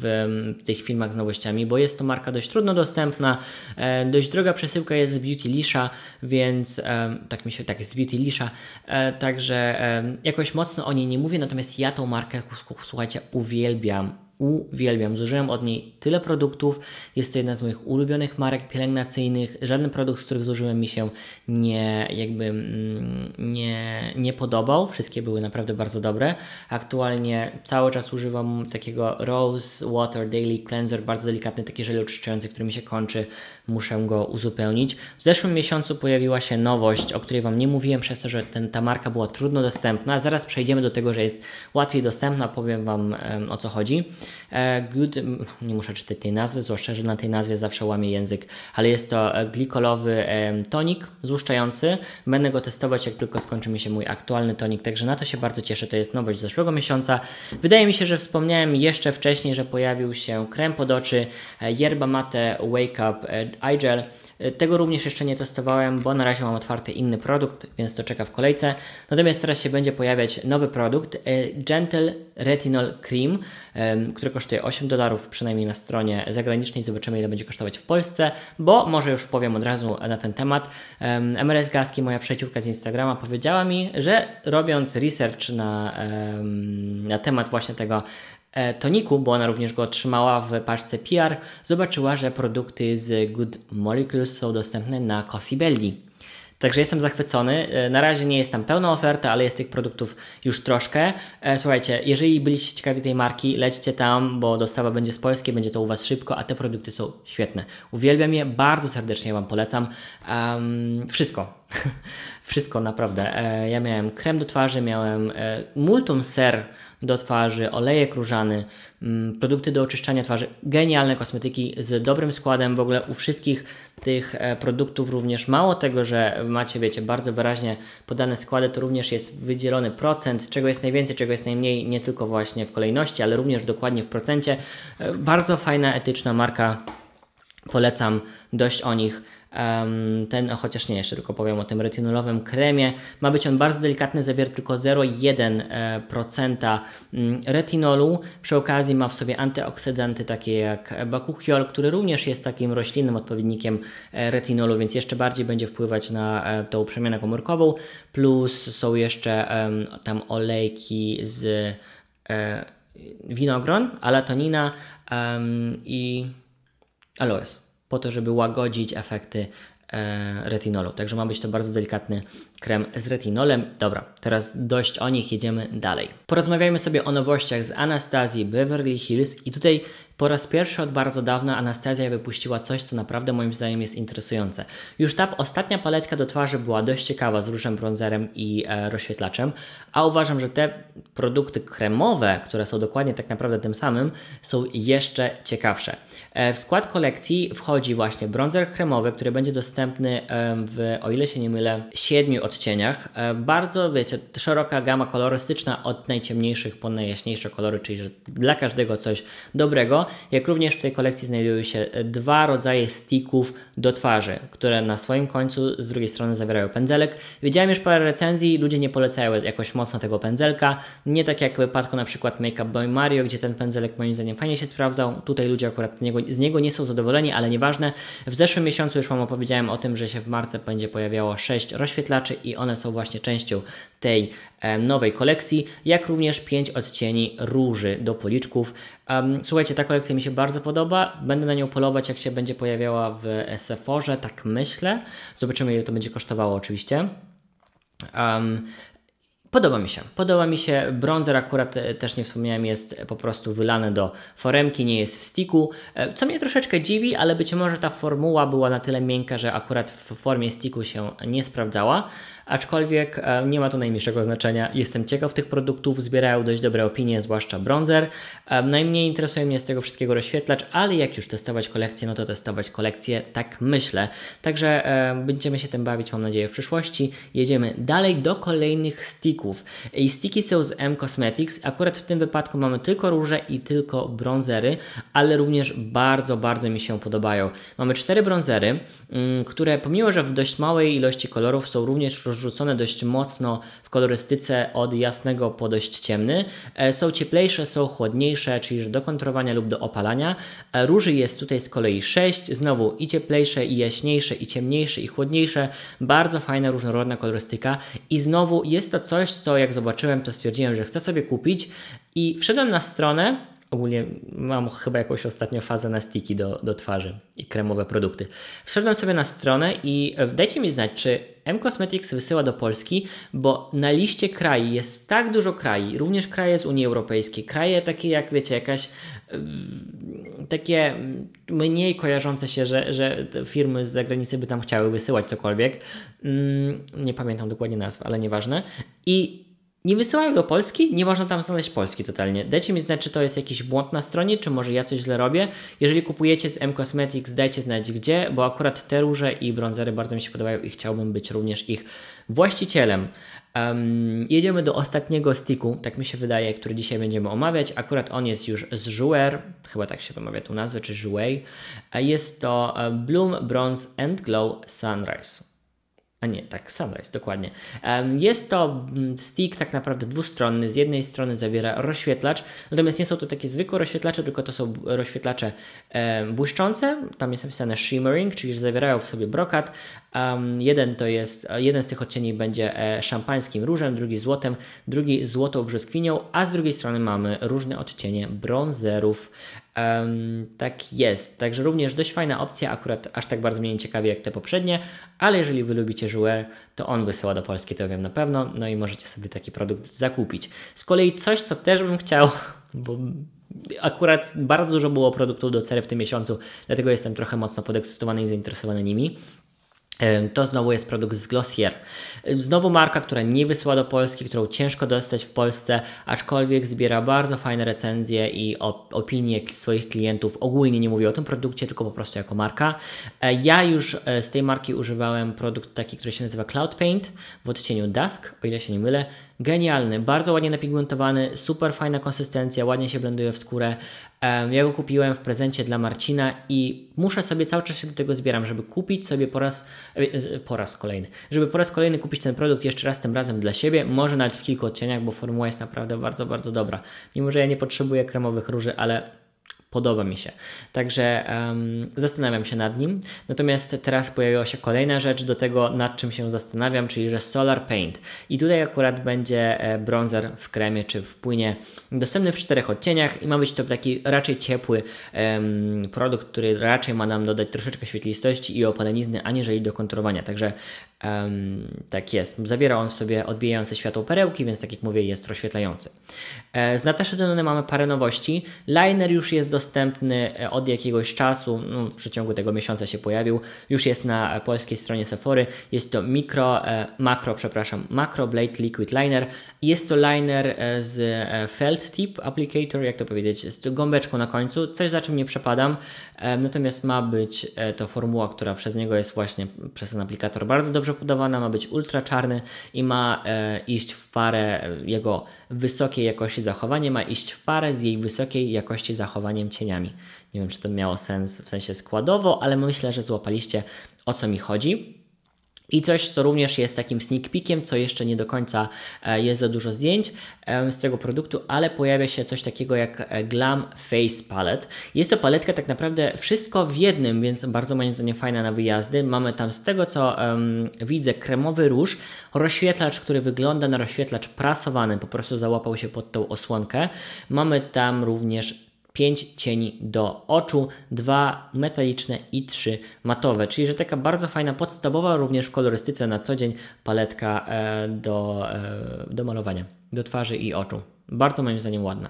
w tych filmach z nowościami, bo jest to marka dość trudno dostępna, e, dość droga przesyłka jest z Beauty Lisha, więc tak mi się, tak jest z Beauty Lisha, e, także jakoś mocno o niej nie mówię, natomiast ja tą markę, słuchajcie, uwielbiam uwielbiam. Zużyłem od niej tyle produktów. Jest to jedna z moich ulubionych marek pielęgnacyjnych. Żaden produkt, z których zużyłem mi się nie, jakby mm, nie, nie podobał. Wszystkie były naprawdę bardzo dobre. Aktualnie cały czas używam takiego Rose Water Daily Cleanser, bardzo delikatny taki żel oczyszczający, który mi się kończy muszę go uzupełnić. W zeszłym miesiącu pojawiła się nowość, o której Wam nie mówiłem przez to, że ten, ta marka była trudno dostępna. Zaraz przejdziemy do tego, że jest łatwiej dostępna, powiem Wam um, o co chodzi. E, good, nie muszę czytać tej nazwy, zwłaszcza, że na tej nazwie zawsze łamię język, ale jest to e, glikolowy e, tonik złuszczający. Będę go testować, jak tylko skończy mi się mój aktualny tonik, także na to się bardzo cieszę. To jest nowość z zeszłego miesiąca. Wydaje mi się, że wspomniałem jeszcze wcześniej, że pojawił się krem pod oczy e, Yerba Mate Wake Up e, iGel. Y, tego również jeszcze nie testowałem, bo na razie mam otwarty inny produkt, więc to czeka w kolejce. Natomiast teraz się będzie pojawiać nowy produkt y, Gentle Retinol Cream, który kosztuje 8 dolarów przynajmniej na stronie zagranicznej. Zobaczymy ile będzie kosztować w Polsce, bo może już powiem od razu na ten temat. MRS Gaski, moja przyjaciółka z Instagrama, powiedziała mi, że robiąc research na, na temat właśnie tego E, toniku, bo ona również go otrzymała w paczce PR, zobaczyła, że produkty z Good Molecules są dostępne na Cosibelli. Także jestem zachwycony. E, na razie nie jest tam pełna oferta, ale jest tych produktów już troszkę. E, słuchajcie, jeżeli byliście ciekawi tej marki, lećcie tam, bo dostawa będzie z Polski, będzie to u Was szybko, a te produkty są świetne. Uwielbiam je, bardzo serdecznie Wam polecam. Um, wszystko. wszystko, naprawdę. Ja miałem krem do twarzy, miałem multum ser do twarzy, olejek różany, mm, produkty do oczyszczania twarzy, genialne kosmetyki z dobrym składem. W ogóle u wszystkich tych e, produktów również mało tego, że macie, wiecie, bardzo wyraźnie podane składy, to również jest wydzielony procent, czego jest najwięcej, czego jest najmniej, nie tylko właśnie w kolejności, ale również dokładnie w procencie. E, bardzo fajna, etyczna marka. Polecam dość o nich ten, a chociaż nie, jeszcze tylko powiem o tym retinolowym kremie. Ma być on bardzo delikatny, zawiera tylko 0,1% e, mm, retinolu. Przy okazji ma w sobie antyoksydanty takie jak bakuchiol, który również jest takim roślinnym odpowiednikiem e, retinolu, więc jeszcze bardziej będzie wpływać na e, tą przemianę komórkową. Plus są jeszcze tam olejki z winogron, alatonina i aloes po to, żeby łagodzić efekty e, retinolu. Także ma być to bardzo delikatny krem z retinolem. Dobra, teraz dość o nich, jedziemy dalej. Porozmawiajmy sobie o nowościach z Anastazji Beverly Hills i tutaj po raz pierwszy od bardzo dawna Anastazja wypuściła coś, co naprawdę moim zdaniem jest interesujące. Już ta ostatnia paletka do twarzy była dość ciekawa z różem bronzerem i e, rozświetlaczem, a uważam, że te produkty kremowe, które są dokładnie tak naprawdę tym samym, są jeszcze ciekawsze. E, w skład kolekcji wchodzi właśnie bronzer kremowy, który będzie dostępny w, o ile się nie mylę, siedmiu odcieniach. E, bardzo, wiecie, szeroka gama kolorystyczna od najciemniejszych po najjaśniejsze kolory, czyli że dla każdego coś dobrego jak również w tej kolekcji znajdują się dwa rodzaje sticków do twarzy, które na swoim końcu z drugiej strony zawierają pędzelek. Widziałem już parę recenzji, ludzie nie polecają jakoś mocno tego pędzelka, nie tak jak w wypadku na przykład Make Up Boy Mario, gdzie ten pędzelek moim zdaniem fajnie się sprawdzał, tutaj ludzie akurat niego, z niego nie są zadowoleni, ale nieważne. W zeszłym miesiącu już Wam opowiedziałem o tym, że się w marce będzie pojawiało 6 rozświetlaczy i one są właśnie częścią tej E, nowej kolekcji, jak również 5 odcieni róży do policzków. Słuchajcie, ta kolekcja mi się bardzo podoba. Będę na nią polować, jak się będzie pojawiała w Sephorze, tak myślę. Zobaczymy, ile to będzie kosztowało, oczywiście. Um, Podoba mi się. Podoba mi się. Bronzer akurat e, też nie wspomniałem, jest po prostu wylany do foremki, nie jest w sticku, e, co mnie troszeczkę dziwi, ale być może ta formuła była na tyle miękka, że akurat w formie sticku się nie sprawdzała aczkolwiek e, nie ma to najmniejszego znaczenia. Jestem ciekaw tych produktów, zbierają dość dobre opinie, zwłaszcza bronzer. E, najmniej interesuje mnie z tego wszystkiego rozświetlacz, ale jak już testować kolekcję, no to testować kolekcję, tak myślę. Także e, będziemy się tym bawić, mam nadzieję, w przyszłości. Jedziemy dalej do kolejnych sticków. I sticki są z M Cosmetics. Akurat w tym wypadku mamy tylko róże i tylko bronzery, ale również bardzo, bardzo mi się podobają. Mamy cztery bronzery, mm, które pomimo, że w dość małej ilości kolorów są również różne rozrzucone dość mocno w kolorystyce od jasnego po dość ciemny. E, są cieplejsze, są chłodniejsze, czyli do kontrowania lub do opalania. E, róży jest tutaj z kolei 6, znowu i cieplejsze, i jaśniejsze, i ciemniejsze, i chłodniejsze. Bardzo fajna, różnorodna kolorystyka i znowu jest to coś, co jak zobaczyłem, to stwierdziłem, że chcę sobie kupić i wszedłem na stronę Ogólnie mam chyba jakąś ostatnią fazę na stiki do, do twarzy i kremowe produkty. Wszedłem sobie na stronę i e, dajcie mi znać, czy M Cosmetics wysyła do Polski, bo na liście krajów jest tak dużo krajów, również kraje z Unii Europejskiej, kraje takie jak wiecie, jakaś mm, takie mm, mniej kojarzące się, że, że firmy z zagranicy by tam chciały wysyłać cokolwiek. Mm, nie pamiętam dokładnie nazw, ale nieważne. I nie wysyłają do Polski, nie można tam znaleźć Polski totalnie. Dajcie mi znać, czy to jest jakiś błąd na stronie, czy może ja coś źle robię. Jeżeli kupujecie z M Cosmetics, dajcie znać gdzie, bo akurat te róże i bronzery bardzo mi się podobają i chciałbym być również ich właścicielem. Um, jedziemy do ostatniego sticku, tak mi się wydaje, który dzisiaj będziemy omawiać. Akurat on jest już z Jouer, chyba tak się wymawia tu nazwę, czy Jouer. E, jest to e, Bloom Bronze and Glow Sunrise. A nie, tak, Sunrise, dokładnie. Jest to mm, stick tak naprawdę dwustronny. Z jednej strony zawiera rozświetlacz, natomiast nie są to takie zwykłe rozświetlacze, tylko to są rozświetlacze błyszczące. Tam jest napisane shimmering, czyli że zawierają w sobie brokat. Jeden to jest, e, jeden z tych odcieni będzie e, szampańskim różem, drugi złotem, drugi złotą brzoskwinią, a z drugiej strony mamy różne odcienie bronzerów tak jest. Także również dość fajna opcja, akurat aż tak bardzo mnie nie ciekawi jak te poprzednie, ale jeżeli wy lubicie Jouer, to on wysyła do Polski, to wiem na pewno, no i możecie sobie taki produkt zakupić. Z kolei coś, co też bym chciał, bo akurat bardzo dużo było produktów do cery w tym miesiącu, dlatego jestem trochę mocno podekscytowany i zainteresowany nimi. E, to znowu jest produkt z Glossier. E, znowu marka, która nie wysyła do Polski, którą ciężko dostać w Polsce, aczkolwiek zbiera bardzo fajne recenzje i op opinie swoich klientów. Ogólnie nie mówię o tym produkcie, tylko po prostu jako marka. E, ja już z tej marki używałem produkt taki, który się nazywa Cloud Paint w odcieniu Dusk, o ile się nie mylę. Genialny, bardzo ładnie napigmentowany, super fajna konsystencja, ładnie się blenduje w skórę. Ja go kupiłem w prezencie dla Marcina i muszę sobie cały czas się do tego zbieram, żeby kupić sobie po raz, e, e, po raz kolejny, żeby po raz kolejny kupić ten produkt jeszcze raz tym razem dla siebie, może nawet w kilku odcieniach, bo formuła jest naprawdę bardzo, bardzo dobra. Mimo, że ja nie potrzebuję kremowych róży, ale podoba mi się. Także um, zastanawiam się nad nim. Natomiast teraz pojawiła się kolejna rzecz do tego, nad czym się zastanawiam, czyli że Solar Paint. I tutaj akurat będzie e, bronzer w kremie czy w płynie dostępny w czterech odcieniach i ma być to taki raczej ciepły um, produkt, który raczej ma nam dodać troszeczkę świetlistości i opalenizny, aniżeli do konturowania. Także Um, tak jest. Zawiera on w sobie odbijające światło perełki, więc tak jak mówię, jest rozświetlający. E, z Nataszy Denona mamy parę nowości. Liner już jest dostępny e, od jakiegoś czasu, no, w przeciągu tego miesiąca się pojawił. Już jest na polskiej stronie Sephory. Jest to mikro, e, makro, przepraszam, makro blade liquid liner. Jest to liner e, z e, felt tip applicator, jak to powiedzieć, z gąbeczką na końcu, coś za czym nie przepadam. E, natomiast ma być e, to formuła, która przez niego jest właśnie przez ten aplikator bardzo dobrze podawana, ma być ultra czarny i ma e, iść w parę jego wysokiej jakości zachowanie, ma iść w parę z jej wysokiej jakości zachowaniem cieniami. Nie wiem, czy to miało sens w sensie składowo, ale myślę, że złapaliście o co mi chodzi. I coś, co również jest takim sneak peekiem, co jeszcze nie do końca e, jest za dużo zdjęć e, z tego produktu, ale pojawia się coś takiego jak e, Glam Face Palette. Jest to paletka tak naprawdę wszystko w jednym, więc bardzo moim zdaniem fajna na wyjazdy. Mamy tam z tego, co um, widzę, kremowy róż, rozświetlacz, który wygląda na rozświetlacz prasowany, po prostu załapał się pod tą osłonkę. Mamy tam również 5 cieni do oczu, 2 metaliczne i 3 matowe. Czyli, że taka bardzo fajna, podstawowa również w kolorystyce na co dzień paletka e, do, e, do malowania, do twarzy i oczu. Bardzo moim zdaniem ładna.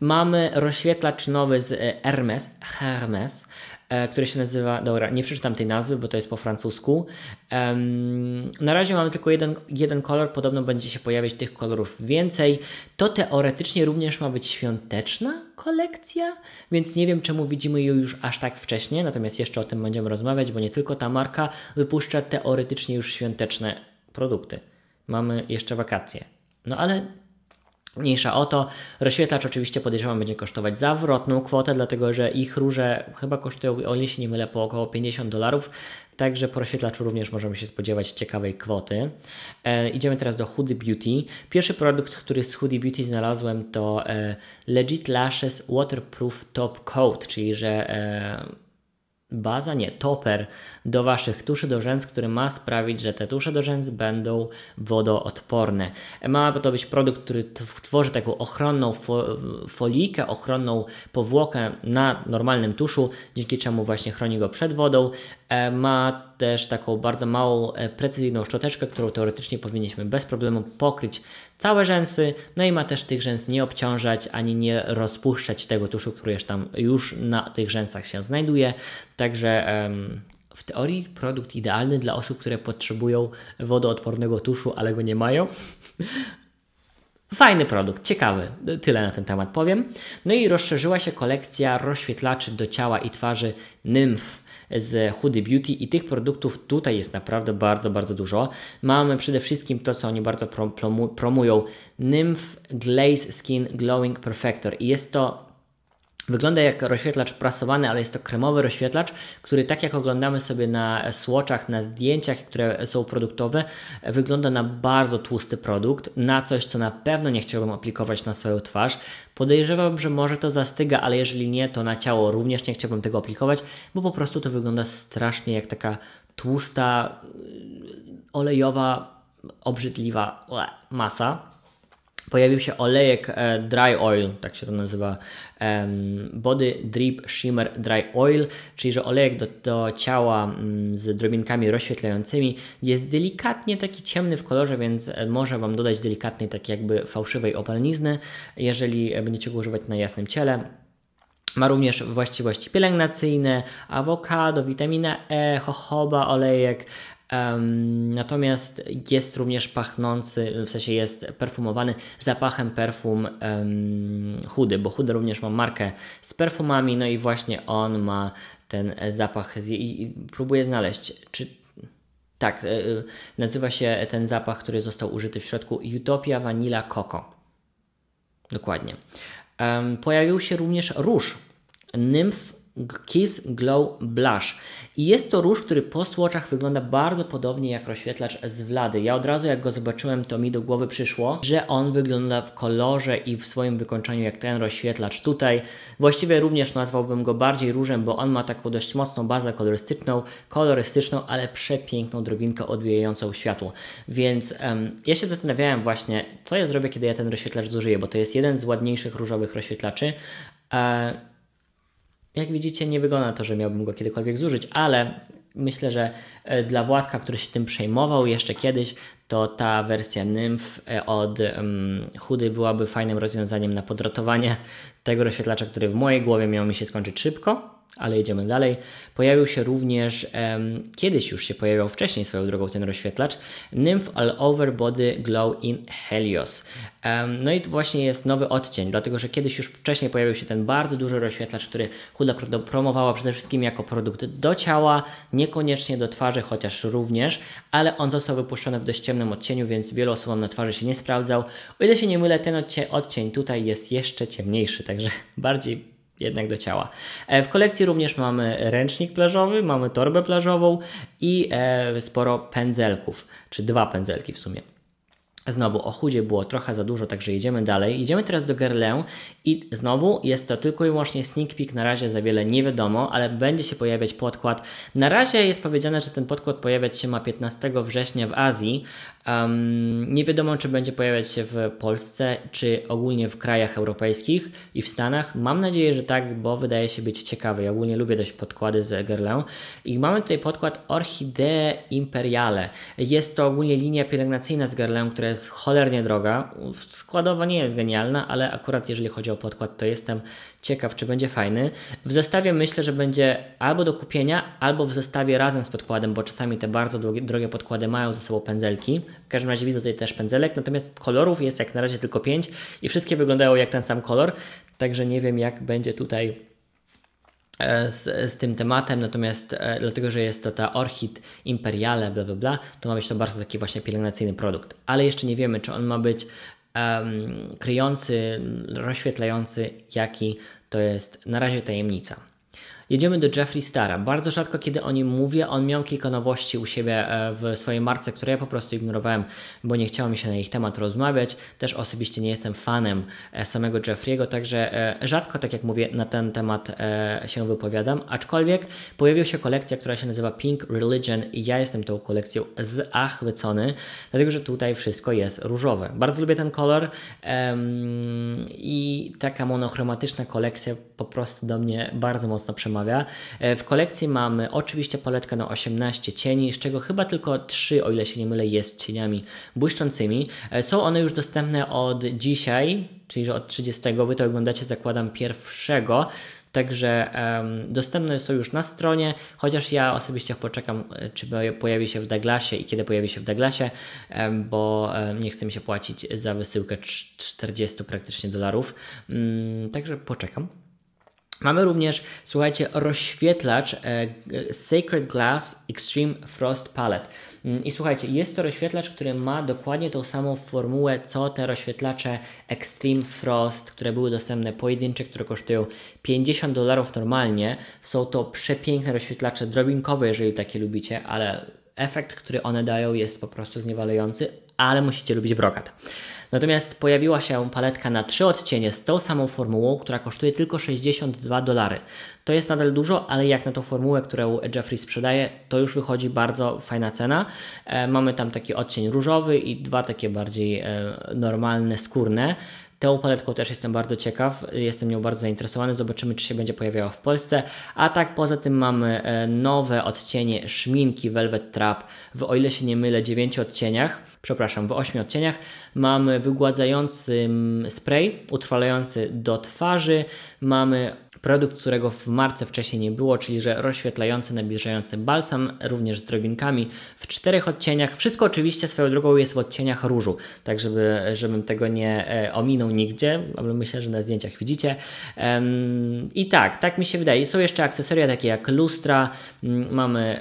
Mamy rozświetlacz nowy z e, Hermes, Hermes E, które się nazywa, dobra, nie przeczytam tej nazwy, bo to jest po francusku. Na razie mamy tylko jeden, jeden kolor, podobno będzie się pojawiać tych kolorów więcej. To teoretycznie również ma być świąteczna kolekcja, więc nie wiem czemu widzimy ją już aż tak wcześnie, natomiast jeszcze o tym będziemy rozmawiać, bo nie tylko ta marka wypuszcza teoretycznie już świąteczne produkty. Mamy jeszcze wakacje. No ale Mniejsza o to, rozświetlacz oczywiście podejrzewam będzie kosztować zawrotną kwotę, dlatego że ich róże chyba kosztują, o ile się nie mylę, po około 50 dolarów, Także po rozświetlaczu również możemy się spodziewać ciekawej kwoty. E, idziemy teraz do Hoodie Beauty. Pierwszy produkt, który z Hoodie Beauty znalazłem to e, Legit Lashes Waterproof Top Coat, czyli że e, baza, nie, toper do Waszych tuszy do rzęs, który ma sprawić, że te tusze do rzęs będą wodoodporne. Ma to być produkt, który tworzy taką ochronną fo folikę, ochronną powłokę na normalnym tuszu, dzięki czemu właśnie chroni go przed wodą. E, ma też taką bardzo małą, e, precyzyjną szczoteczkę, którą teoretycznie powinniśmy bez problemu pokryć całe rzęsy, no i ma też tych rzęs nie obciążać, ani nie rozpuszczać tego tuszu, który już tam już na tych rzęsach się znajduje, także... Um, w teorii produkt idealny dla osób, które potrzebują wodoodpornego tuszu, ale go nie mają. Fajny produkt, ciekawy, tyle na ten temat powiem. No i rozszerzyła się kolekcja rozświetlaczy do ciała i twarzy Nymph z Hoodie Beauty i tych produktów tutaj jest naprawdę bardzo, bardzo dużo. Mamy przede wszystkim to, co oni bardzo promują, Nymph Glaze Skin Glowing Perfector i jest to Wygląda jak rozświetlacz prasowany, ale jest to kremowy rozświetlacz, który tak jak oglądamy sobie na e, słoczach, na zdjęciach, które są produktowe, e, wygląda na bardzo tłusty produkt, na coś, co na pewno nie chciałbym aplikować na swoją twarz. Podejrzewam, że może to zastyga, ale jeżeli nie, to na ciało również nie chciałbym tego aplikować, bo po prostu to wygląda strasznie jak taka tłusta, y, olejowa, obrzydliwa masa pojawił się olejek e, Dry Oil, tak się to nazywa, Body Drip Shimmer Dry Oil, czyli że olejek do, do ciała mm, z drobinkami rozświetlającymi jest delikatnie taki ciemny w kolorze, więc e, może Wam dodać delikatnej tak jakby fałszywej opalnizny, jeżeli e, będziecie go używać na jasnym ciele. Ma również właściwości pielęgnacyjne, awokado, witaminę E, jojoba, olejek, Natomiast jest również pachnący, w sensie jest perfumowany zapachem perfum chudy, bo chudy również ma markę z perfumami, no i właśnie on ma ten e, zapach i, i próbuję znaleźć, czy tak, e, e, nazywa się ten zapach, który został użyty w środku Utopia Vanilla Coco. Dokładnie. Pojawił się również róż Nymph Kiss Glow Blush. I jest to róż, który po słoczach wygląda bardzo podobnie jak rozświetlacz z Wlady. Ja od razu jak go zobaczyłem, to mi do głowy przyszło, że on wygląda w kolorze i w swoim wykończeniu jak ten rozświetlacz tutaj. Właściwie również nazwałbym go bardziej różem, bo on ma taką dość mocną bazę kolorystyczną, kolorystyczną, ale przepiękną drobinkę odbijającą światło. Więc um, ja się zastanawiałem właśnie, co ja zrobię, kiedy ja ten rozświetlacz zużyję, bo to jest jeden z ładniejszych różowych rozświetlaczy. E, jak widzicie, nie wygląda to, że miałbym go kiedykolwiek zużyć, ale myślę, że e, dla Władka, który się tym przejmował jeszcze kiedyś, to ta wersja Nymf e, od um, Chudy byłaby fajnym rozwiązaniem na podratowanie tego rozświetlacza, który w mojej głowie miał mi się skończyć szybko. Ale idziemy dalej. Pojawił się również, kiedyś już się pojawiał wcześniej swoją drogą ten rozświetlacz, Nymph All Over Body Glow in Helios. no i to właśnie jest nowy odcień, dlatego że kiedyś już wcześniej pojawił się ten bardzo duży rozświetlacz, który Huda promowała przede wszystkim jako produkt do ciała, niekoniecznie do twarzy, chociaż również, ale on został wypuszczony w dość ciemnym odcieniu, więc wielu osobom na twarzy się nie sprawdzał. O ile się nie mylę, ten odcień tutaj jest jeszcze ciemniejszy, także bardziej jednak do ciała. E, w kolekcji również mamy ręcznik plażowy, mamy torbę plażową i e, sporo pędzelków, czy dwa pędzelki w sumie. Znowu o chudzie było trochę za dużo, także jedziemy dalej. Jedziemy teraz do Guerlain i znowu jest to tylko i wyłącznie sneak peek, na razie za wiele nie wiadomo, ale będzie się pojawiać podkład. Na razie jest powiedziane, że ten podkład pojawiać się ma 15 września w Azji. Um, nie wiadomo, czy będzie pojawiać się w Polsce, czy ogólnie w krajach europejskich i w Stanach. Mam nadzieję, że tak, bo wydaje się być ciekawy. Ja ogólnie lubię dość podkłady z Guerlain. I mamy tutaj podkład Orchidee Imperiale. Jest to ogólnie linia pielęgnacyjna z Guerlain, która jest cholernie droga. Składowa nie jest genialna, ale akurat jeżeli chodzi o o podkład, to jestem ciekaw, czy będzie fajny. W zestawie myślę, że będzie albo do kupienia, albo w zestawie razem z podkładem, bo czasami te bardzo drogie, drogie podkłady mają ze sobą pędzelki. W każdym razie widzę tutaj też pędzelek, natomiast kolorów jest jak na razie tylko 5 i wszystkie wyglądają jak ten sam kolor, także nie wiem jak będzie tutaj e, z, z tym tematem, natomiast e, dlatego, że jest to ta Orchid Imperiale, bla bla bla, to ma być to bardzo taki właśnie pielęgnacyjny produkt. Ale jeszcze nie wiemy, czy on ma być kryjący, rozświetlający, jaki to jest na razie tajemnica. Jedziemy do Jeffrey Stara. Bardzo rzadko kiedy o nim mówię, on miał kilka nowości u siebie e, w swojej marce, które ja po prostu ignorowałem, bo nie chciało mi się na ich temat rozmawiać. Też osobiście nie jestem fanem e, samego Jeffrey'ego, także e, rzadko, tak jak mówię, na ten temat się wypowiadam. Aczkolwiek pojawiła się kolekcja, która się nazywa Pink Religion i ja jestem tą kolekcją zachwycony, dlatego że tutaj wszystko jest różowe. Bardzo lubię ten kolor i taka monochromatyczna kolekcja po prostu do mnie bardzo mocno przemawia omawia. E, w kolekcji mamy oczywiście paletkę na 18 cieni, z czego chyba tylko 3, o ile się nie mylę, jest cieniami błyszczącymi. E, są one już dostępne od dzisiaj, czyli że od 30. Wy to oglądacie, zakładam, pierwszego. Także um, dostępne są już na stronie, chociaż ja osobiście poczekam, e, czy pojawi się w Daglasie i kiedy pojawi się w Daglasie, um, bo um, nie chce mi się płacić za wysyłkę 40 praktycznie dolarów. Mm, także poczekam. Mamy również, słuchajcie, rozświetlacz e, Sacred Glass Extreme Frost Palette. Mm, I słuchajcie, jest to rozświetlacz, który ma dokładnie tą samą formułę, co te rozświetlacze Extreme Frost, które były dostępne pojedyncze, które kosztują 50 dolarów normalnie. Są to przepiękne rozświetlacze drobinkowe, jeżeli takie lubicie, ale efekt, który one dają jest po prostu zniewalający, ale musicie lubić brokat. Natomiast pojawiła się paletka na trzy odcienie z tą samą formułą, która kosztuje tylko 62 dolary. To jest nadal dużo, ale jak na tą formułę, którą Jeffrey sprzedaje, to już wychodzi bardzo fajna cena. E, mamy tam taki odcień różowy i dwa takie bardziej e, normalne, skórne. Tą paletką też jestem bardzo ciekaw, jestem nią bardzo zainteresowany, zobaczymy czy się będzie pojawiała w Polsce. A tak poza tym mamy e, nowe odcienie szminki Velvet Trap w, o ile się nie mylę, 9 odcieniach, przepraszam, w 8 odcieniach. Mamy wygładzający spray utrwalający do twarzy, mamy Produkt, którego w marce wcześniej nie było, czyli że rozświetlający, nabliżający balsam, również z drobinkami w czterech odcieniach. Wszystko oczywiście swoją drogą jest w odcieniach różu, tak żeby, żebym tego nie e, ominął nigdzie, ale myślę, że na zdjęciach widzicie. I tak, tak mi się wydaje. Są jeszcze akcesoria takie jak lustra, mm, mamy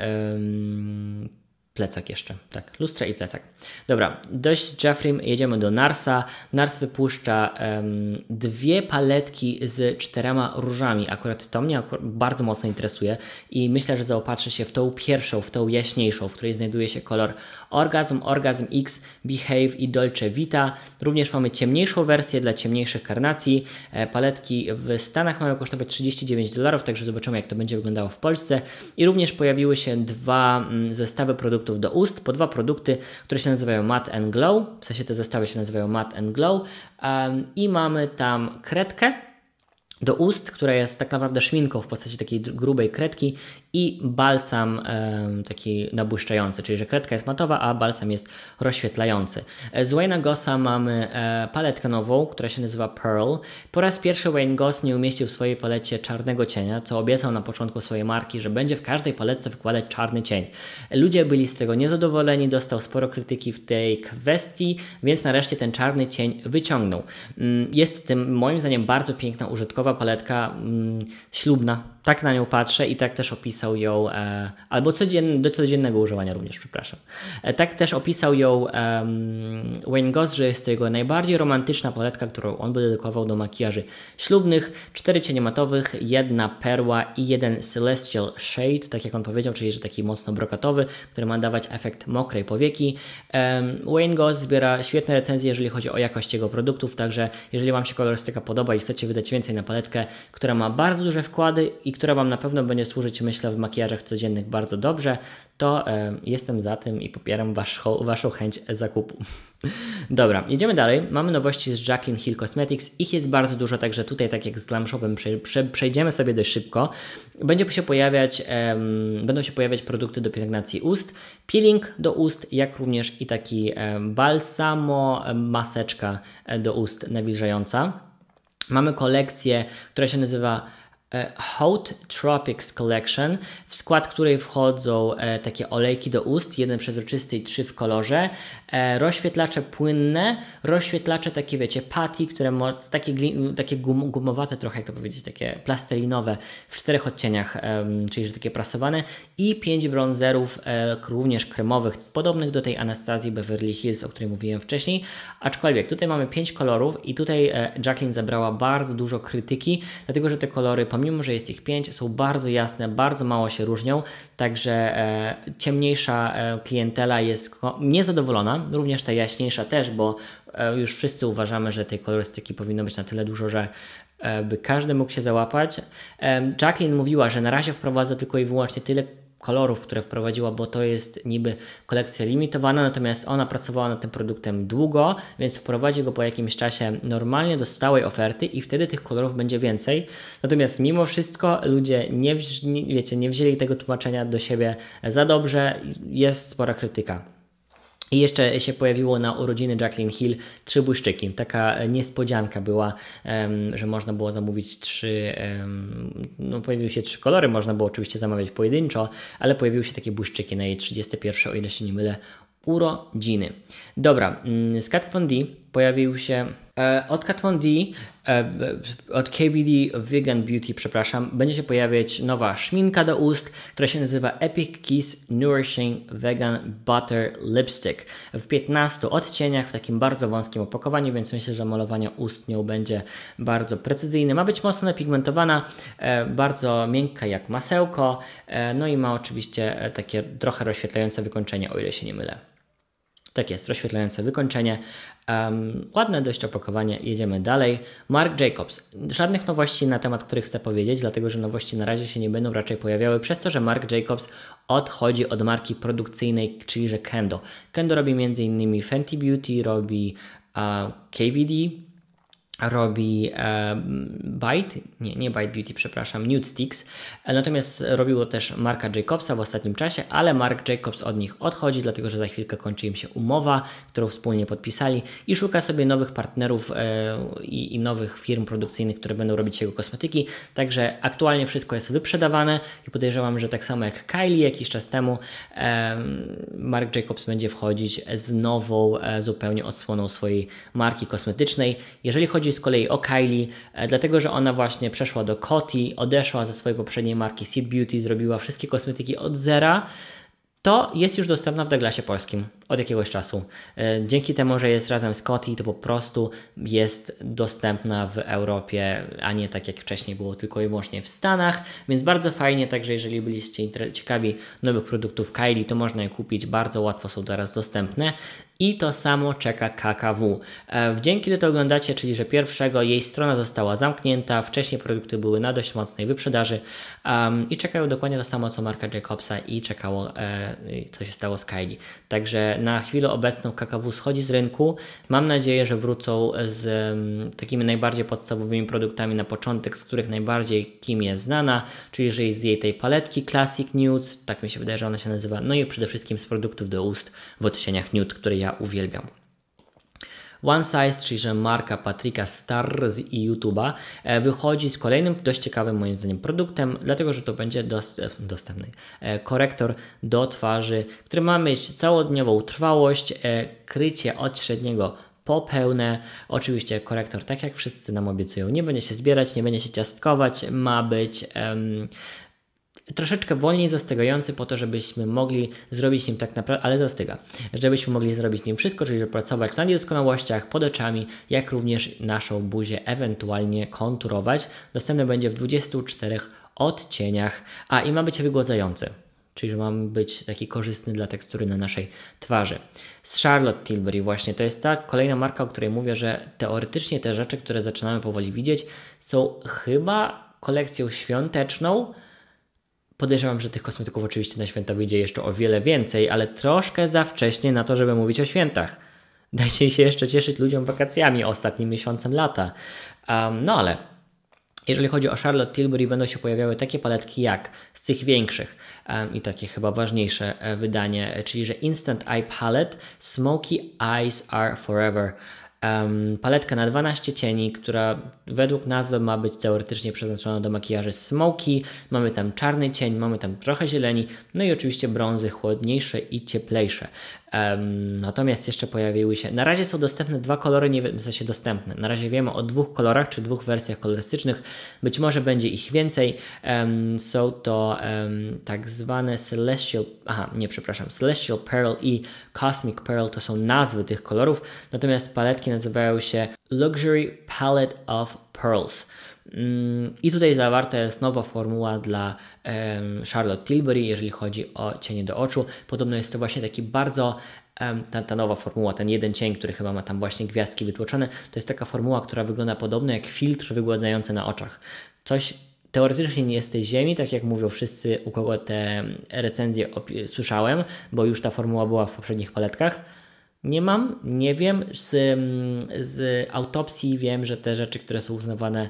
Plecak jeszcze, tak, lustra i plecak. Dobra, dość z jedziemy do Narsa. Nars wypuszcza um, dwie paletki z czterema różami. Akurat to mnie akur bardzo mocno interesuje i myślę, że zaopatrzę się w tą pierwszą, w tą jaśniejszą, w której znajduje się kolor Orgasm, Orgasm X, Behave i Dolce Vita. Również mamy ciemniejszą wersję dla ciemniejszych karnacji. E, paletki w Stanach mają kosztować 39 dolarów, także zobaczymy jak to będzie wyglądało w Polsce. I również pojawiły się dwa mm, zestawy produktów produktów do ust, po dwa produkty, które się nazywają Matte and Glow, w sensie te zestawy się nazywają Matte and Glow um, i mamy tam kredkę, do ust, która jest tak naprawdę szminką w postaci takiej grubej kredki i balsam taki nabłyszczający, czyli że kredka jest matowa, a balsam jest rozświetlający. E, z Wayne Gossa mamy e, paletkę nową, która się nazywa Pearl. Po raz pierwszy Wayne Goss nie umieścił w swojej palecie czarnego cienia, co obiecał na początku swojej marki, że będzie w każdej paletce wykładać czarny cień. Ludzie byli z tego niezadowoleni, dostał sporo krytyki w tej kwestii, więc nareszcie ten czarny cień wyciągnął. Mm, jest to tym moim zdaniem bardzo piękna, użytkowa paletka, mm, ślubna, tak na nią patrzę i tak też opisał ją, e, albo codzien, do codziennego używania również, przepraszam. E, tak też opisał ją e, Wayne Goss, że jest to jego najbardziej romantyczna paletka, którą on by dedykował do makijaży ślubnych. Cztery cienie matowych, jedna perła i jeden celestial shade, tak jak on powiedział, czyli że taki mocno brokatowy, który ma dawać efekt mokrej powieki. Wayne Goss zbiera świetne recenzje, jeżeli chodzi o jakość jego produktów, także jeżeli Wam się kolorystyka podoba i chcecie wydać więcej na paletkę, która ma bardzo duże wkłady i która Wam na pewno będzie służyć, myślę, w makijażach codziennych bardzo dobrze, to e, jestem za tym i popieram waszą, waszą chęć zakupu. Dobra, idziemy dalej. Mamy nowości z Jacqueline Hill Cosmetics. Ich jest bardzo dużo, także tutaj, tak jak z Glam Shopem, prze, prze, przejdziemy sobie dość szybko. Będzie się pojawiać, będą się pojawiać produkty do pielęgnacji ust, peeling do ust, jak również i taki e, balsamo maseczka do ust nawilżająca. Mamy kolekcję, która się nazywa E, Hot Tropics Collection, w skład której wchodzą e, takie olejki do ust, jeden przezroczysty i trzy w kolorze, e, rozświetlacze płynne, rozświetlacze takie, wiecie, patty, które takie, takie gum- gumowate trochę, jak to powiedzieć, takie plastelinowe w czterech odcieniach, czyli że takie prasowane i pięć bronzerów również kremowych, podobnych do tej Anastazji Beverly Hills, o której mówiłem wcześniej, aczkolwiek tutaj mamy pięć kolorów i tutaj Jacqueline zabrała bardzo dużo krytyki, dlatego że te kolory, pomimo pomimo że jest ich 5, są bardzo jasne, bardzo mało się różnią, także e, ciemniejsza e, klientela jest niezadowolona, również ta jaśniejsza też, bo e, już wszyscy uważamy, że tej kolorystyki powinno być na tyle dużo, że e, by każdy mógł się załapać. E, Jacqueline mówiła, że na razie wprowadza tylko i wyłącznie tyle kolorów, które wprowadziła, bo to jest niby kolekcja limitowana, natomiast ona pracowała nad tym produktem długo, więc wprowadzi go po jakimś czasie normalnie do stałej oferty i wtedy tych kolorów będzie więcej. Natomiast mimo wszystko ludzie nie, wiecie, nie wzięli tego tłumaczenia do siebie za dobrze, jest spora krytyka. I jeszcze się pojawiło na urodziny Jacqueline Hill trzy błyszczyki. Taka e, niespodzianka była, że można było zamówić trzy, no pojawiły się trzy kolory, można było oczywiście zamawiać pojedynczo, ale pojawiły się takie błyszczyki na jej 31, o ile się nie mylę, urodziny. Dobra, Scott mm, Von D pojawił się E, od Kat e, Von D, od KVD Vegan Beauty, przepraszam, będzie się pojawiać nowa szminka do ust, która się nazywa Epic Kiss Nourishing Vegan Butter Lipstick w 15 odcieniach w takim bardzo wąskim opakowaniu, więc myślę, że malowanie ust nią będzie bardzo precyzyjne. Ma być mocno napigmentowana, e, bardzo miękka jak masełko, no i ma oczywiście takie trochę rozświetlające wykończenie, o ile się nie mylę. Tak jest, rozświetlające wykończenie. Um, ładne dość opakowanie, jedziemy dalej. Mark Jacobs. Żadnych nowości na temat, których chcę powiedzieć, dlatego że nowości na razie się nie będą raczej pojawiały, przez to, że Mark Jacobs odchodzi od marki produkcyjnej, czyli że Kendo. Kendo robi m.in. Fenty Beauty, robi uh, KVD, robi e, Byte, nie, nie Byte Beauty, przepraszam, Nude Sticks. Natomiast robiło też Marka Jacobsa w ostatnim czasie, ale Mark Jacobs od nich odchodzi, dlatego że za chwilkę kończy im się umowa, którą wspólnie podpisali i szuka sobie nowych partnerów e, i, i, nowych firm produkcyjnych, które będą robić jego kosmetyki. Także aktualnie wszystko jest wyprzedawane i podejrzewam, że tak samo jak Kylie jakiś czas temu, e, Mark Jacobs będzie wchodzić z nową e, zupełnie odsłoną swojej marki kosmetycznej. Jeżeli chodzi z kolei o Kylie, e, dlatego że ona właśnie przeszła do Coty, odeszła ze swojej poprzedniej marki Seed Beauty, zrobiła wszystkie kosmetyki od zera. To jest już dostępna w Douglasie polskim od jakiegoś czasu. E, dzięki temu, że jest razem z Coty, to po prostu jest dostępna w Europie, a nie tak jak wcześniej było tylko i wyłącznie w Stanach, więc bardzo fajnie, także jeżeli byliście ciekawi nowych produktów Kylie, to można je kupić, bardzo łatwo są teraz dostępne i to samo czeka KKW. E, wdzięki, że to oglądacie, czyli że pierwszego jej strona została zamknięta, wcześniej produkty były na dość mocnej wyprzedaży um, i czekają dokładnie to samo co marka Jacobsa i czekało e, co się stało z Kylie. Także na chwilę obecną KKW schodzi z rynku. Mam nadzieję, że wrócą z um, takimi najbardziej podstawowymi produktami na początek, z których najbardziej Kim jest znana, czyli że z jej tej paletki Classic Nudes, tak mi się wydaje, że ona się nazywa, no i przede wszystkim z produktów do ust w odcieniach nude, które ja uwielbiam. One Size, czyli że marka Patryka Star z YouTube'a, e, wychodzi z kolejnym dość ciekawym moim zdaniem produktem, dlatego że to będzie dost, e, dostępny e, korektor do twarzy, który ma mieć całodniową trwałość, krycie od średniego po pełne. Oczywiście korektor, tak jak wszyscy nam obiecują, nie będzie się zbierać, nie będzie się ciastkować, ma być um, troszeczkę wolniej zastygający po to, żebyśmy mogli zrobić nim tak naprawdę, ale zastyga, żebyśmy mogli zrobić nim wszystko, czyli pracować na niedoskonałościach, pod oczami, jak również naszą buzię ewentualnie konturować. Dostępne będzie w 24 odcieniach, a i ma być wygładzający czyli że mam być taki korzystny dla tekstury na naszej twarzy. Z Charlotte Tilbury właśnie to jest ta kolejna marka, o której mówię, że teoretycznie te rzeczy, które zaczynamy powoli widzieć, są chyba kolekcją świąteczną, Podejrzewam, że tych kosmetyków oczywiście na święta wyjdzie jeszcze o wiele więcej, ale troszkę za wcześnie na to, żeby mówić o świętach. Dajcie się jeszcze cieszyć ludziom wakacjami, ostatnim miesiącem lata. Um, no ale jeżeli chodzi o Charlotte Tilbury, będą się pojawiały takie paletki jak z tych większych um, i takie chyba ważniejsze e, wydanie, czyli że Instant Eye Palette Smoky Eyes Are Forever um, paletkę na 12 cieni, która według nazwy ma być teoretycznie przeznaczona do makijaży smoky. Mamy tam czarny cień, mamy tam trochę zieleni, no i oczywiście brązy chłodniejsze i cieplejsze. Um, natomiast jeszcze pojawiły się, na razie są dostępne dwa kolory, nie wiem, w sensie dostępne. Na razie wiemy o dwóch kolorach, czy dwóch wersjach kolorystycznych. Być może będzie ich więcej. Um, są to um, tak zwane Celestial, aha, nie, przepraszam, Celestial Pearl i Cosmic Pearl to są nazwy tych kolorów, natomiast paletki nazywają się Luxury Palette of Pearls. I tutaj zawarta jest nowa formuła dla Charlotte Tilbury, jeżeli chodzi o cienie do oczu. Podobno jest to właśnie taki bardzo ta, ta, nowa formuła, ten jeden cień, który chyba ma tam właśnie gwiazdki wytłoczone, to jest taka formuła, która wygląda podobno jak filtr wygładzający na oczach. Coś teoretycznie nie jest z tej ziemi, tak jak mówią wszyscy, u kogo te recenzje słyszałem, bo już ta formuła była w poprzednich paletkach. Nie mam, nie wiem. Z, z autopsji wiem, że te rzeczy, które są uznawane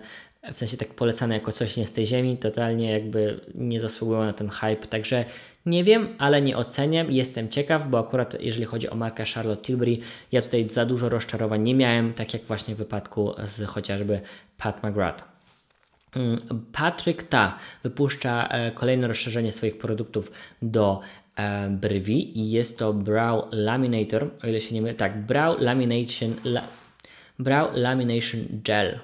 w sensie tak polecane jako coś nie z tej ziemi, totalnie jakby nie zasługują na ten hype, także nie wiem, ale nie oceniam, jestem ciekaw, bo akurat jeżeli chodzi o markę Charlotte Tilbury, ja tutaj za dużo rozczarowań nie miałem, tak jak właśnie w wypadku z chociażby Pat McGrath. Mm, Patryk Ta wypuszcza e, kolejne rozszerzenie swoich produktów do e, brwi i jest to Brow Laminator, o ile się nie mylę, tak, Brow Lamination, la, Brow Lamination Gel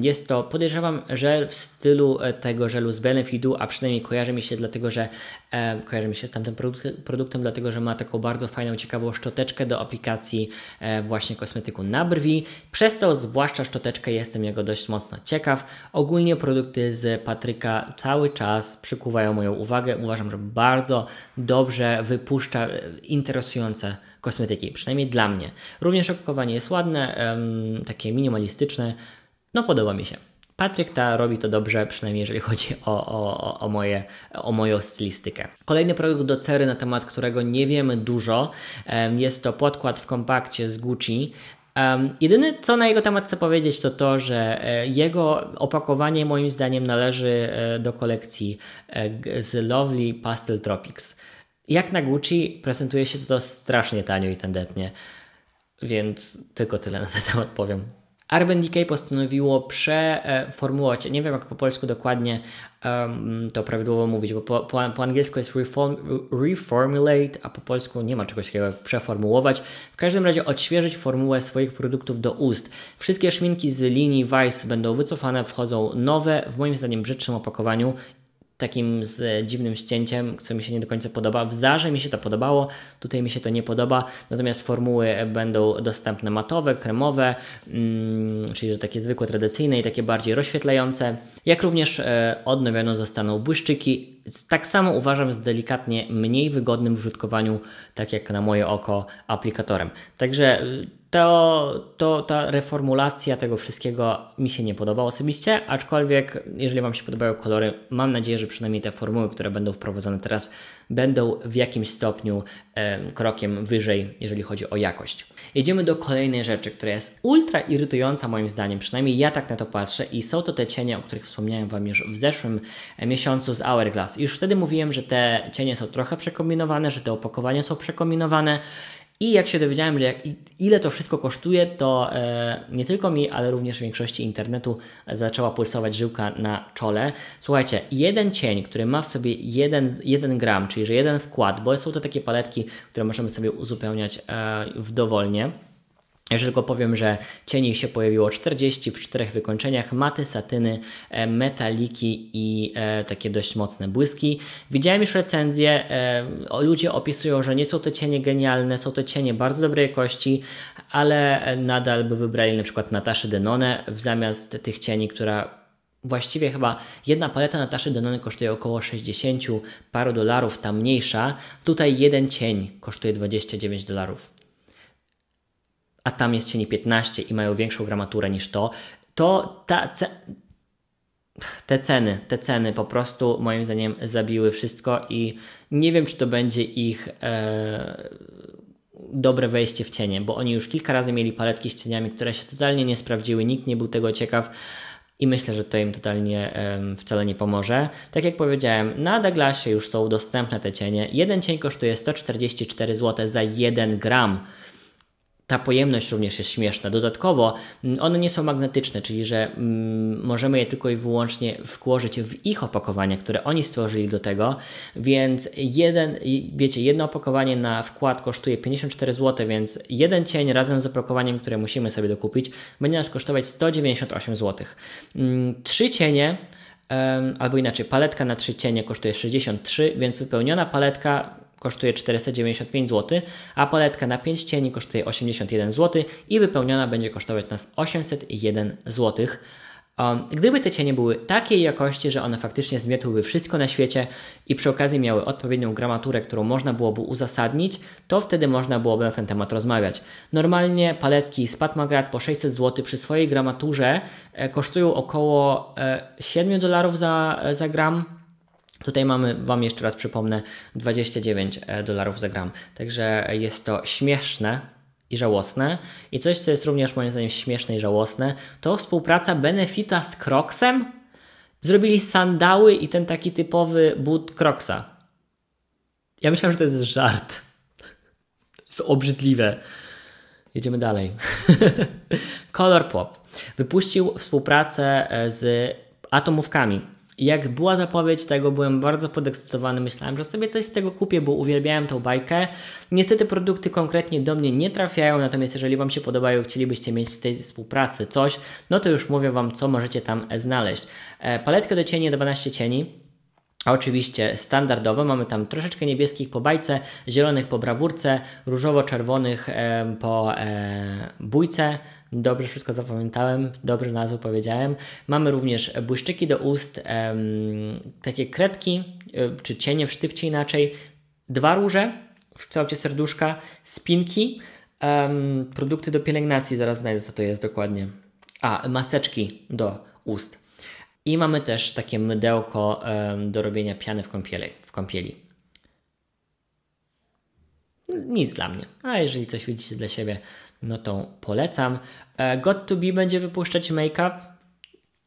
jest to, podejrzewam, żel w stylu e, tego żelu z Benefitu, a przynajmniej kojarzy mi się dlatego, że e, kojarzy mi się z tamtym produktem, dlatego że ma taką bardzo fajną, ciekawą szczoteczkę do aplikacji e, właśnie kosmetyku na brwi. Przez to zwłaszcza szczoteczkę jestem jego dość mocno ciekaw. Ogólnie produkty z Patryka cały czas przykuwają moją uwagę. Uważam, że bardzo dobrze wypuszcza e, interesujące kosmetyki, przynajmniej dla mnie. Również opakowanie jest ładne, takie minimalistyczne, no podoba mi się. Patryk ta robi to dobrze, przynajmniej jeżeli chodzi o, o, o, moje, o moją stylistykę. Kolejny produkt do cery, na temat którego nie wiemy dużo, jest to podkład w kompakcie z Gucci. Um, jedyne co na jego temat chcę powiedzieć to to, że e, jego opakowanie moim zdaniem należy e, do kolekcji e, z Lovely Pastel Tropics. Jak na Gucci prezentuje się to strasznie tanio i tandetnie, więc tylko tyle na ten temat powiem. RBDK postanowiło przeformułować, nie wiem jak po polsku dokładnie um, to prawidłowo mówić, bo po, po, po, angielsku jest reform, reformulate, a po polsku nie ma czegoś takiego jak przeformułować. W każdym razie odświeżyć formułę swoich produktów do ust. Wszystkie szminki z linii Vice będą wycofane, wchodzą nowe, w moim zdaniem brzydszym opakowaniu takim z dziwnym ścięciem, co mi się nie do końca podoba. W Zarze mi się to podobało, tutaj mi się to nie podoba, natomiast formuły będą dostępne matowe, kremowe, mm, czyli takie zwykłe, tradycyjne i takie bardziej rozświetlające, jak również e, odnowione zostaną błyszczyki. Tak samo uważam z delikatnie mniej wygodnym w użytkowaniu, tak jak na moje oko, aplikatorem. Także to, to ta reformulacja tego wszystkiego mi się nie podoba osobiście, aczkolwiek jeżeli Wam się podobają kolory, mam nadzieję, że przynajmniej te formuły, które będą wprowadzone teraz, będą w jakimś stopniu e, krokiem wyżej, jeżeli chodzi o jakość. Jedziemy do kolejnej rzeczy, która jest ultra irytująca moim zdaniem, przynajmniej ja tak na to patrzę i są to te cienie, o których wspomniałem Wam już w zeszłym e, miesiącu z Hourglass. Już wtedy mówiłem, że te cienie są trochę przekombinowane, że te opakowania są przekombinowane, i jak się dowiedziałem, że jak, ile to wszystko kosztuje, to e, nie tylko mi, ale również większości internetu zaczęła pulsować żyłka na czole. Słuchajcie, jeden cień, który ma w sobie 1 jeden, gram, czyli że jeden wkład, bo są to takie paletki, które możemy sobie uzupełniać e, dowolnie jeżeli tylko powiem, że cieni się pojawiło 40 w czterech wykończeniach, maty, satyny, e, metaliki i e, takie dość mocne błyski. Widziałem już recenzje, e, ludzie opisują, że nie są to cienie genialne, są to cienie bardzo dobrej jakości, ale nadal by wybrali na przykład Nataszę Denone w zamiast tych cieni, która właściwie chyba jedna paleta Nataszy Denone kosztuje około 60 paru dolarów, ta mniejsza. Tutaj jeden cień kosztuje 29 dolarów a tam jest cieni 15 i mają większą gramaturę niż to, to ta, te ceny, te ceny po prostu moim zdaniem zabiły wszystko i nie wiem, czy to będzie ich e, dobre wejście w cienie, bo oni już kilka razy mieli paletki z cieniami, które się totalnie nie sprawdziły, nikt nie był tego ciekaw i myślę, że to im totalnie wcale nie pomoże. Tak jak powiedziałem, na Douglasie już są dostępne te cienie. Jeden cień kosztuje 144 zł za 1 gram ta pojemność również jest śmieszna. Dodatkowo mm, one nie są magnetyczne, czyli że mm, możemy je tylko i wyłącznie wkłożyć w ich opakowanie, które oni stworzyli do tego, więc jeden, wiecie, jedno opakowanie na wkład kosztuje 54 zł, więc jeden cień razem z opakowaniem, które musimy sobie dokupić, będzie nas kosztować 198 zł. Mm, trzy cienie albo inaczej, paletka na trzy cienie kosztuje 63, więc wypełniona paletka kosztuje 495 zł, a paletka na 5 cieni kosztuje 81 zł i wypełniona będzie kosztować nas 801 zł. Um, gdyby te cienie były takiej jakości, że one faktycznie zmiotłyby wszystko na świecie i przy okazji miały odpowiednią gramaturę, którą można byłoby uzasadnić, to wtedy można byłoby na ten temat rozmawiać. Normalnie paletki z Patmagrat po 600 zł przy swojej gramaturze e, kosztują około 7 e, dolarów za, e, za gram, Tutaj mamy, Wam jeszcze raz przypomnę, 29 e, dolarów za gram. Także jest to śmieszne i żałosne. I coś, co jest również moim zdaniem śmieszne i żałosne, to współpraca Benefita z Crocsem. Zrobili sandały i ten taki typowy but Crocsa. Ja myślałem, że to jest żart. To jest obrzydliwe. Jedziemy dalej. Color Pop wypuścił współpracę e, z atomówkami. Jak była zapowiedź tego, byłem bardzo podekscytowany. Myślałem, że sobie coś z tego kupię, bo uwielbiałem tą bajkę. Niestety produkty konkretnie do mnie nie trafiają, natomiast jeżeli Wam się podobają, chcielibyście mieć z tej współpracy coś, no to już mówię Wam, co możecie tam e, znaleźć. E, paletkę do cieni, 12 cieni. A oczywiście standardowe, mamy tam troszeczkę niebieskich po bajce, zielonych po brawurce, różowo-czerwonych po e, bójce, Dobrze wszystko zapamiętałem, dobry nazwy powiedziałem. Mamy również błyszczyki do ust, takie kredki e, czy cienie w sztywcie inaczej, dwa róże w kształcie serduszka, spinki, produkty do pielęgnacji, zaraz znajdę co to jest dokładnie. A, maseczki do ust. I mamy też takie mydełko do robienia piany w kąpieli. W kąpieli. Nic dla mnie, a jeżeli coś widzicie dla siebie, no to polecam. E, Got to be będzie wypuszczać make-up.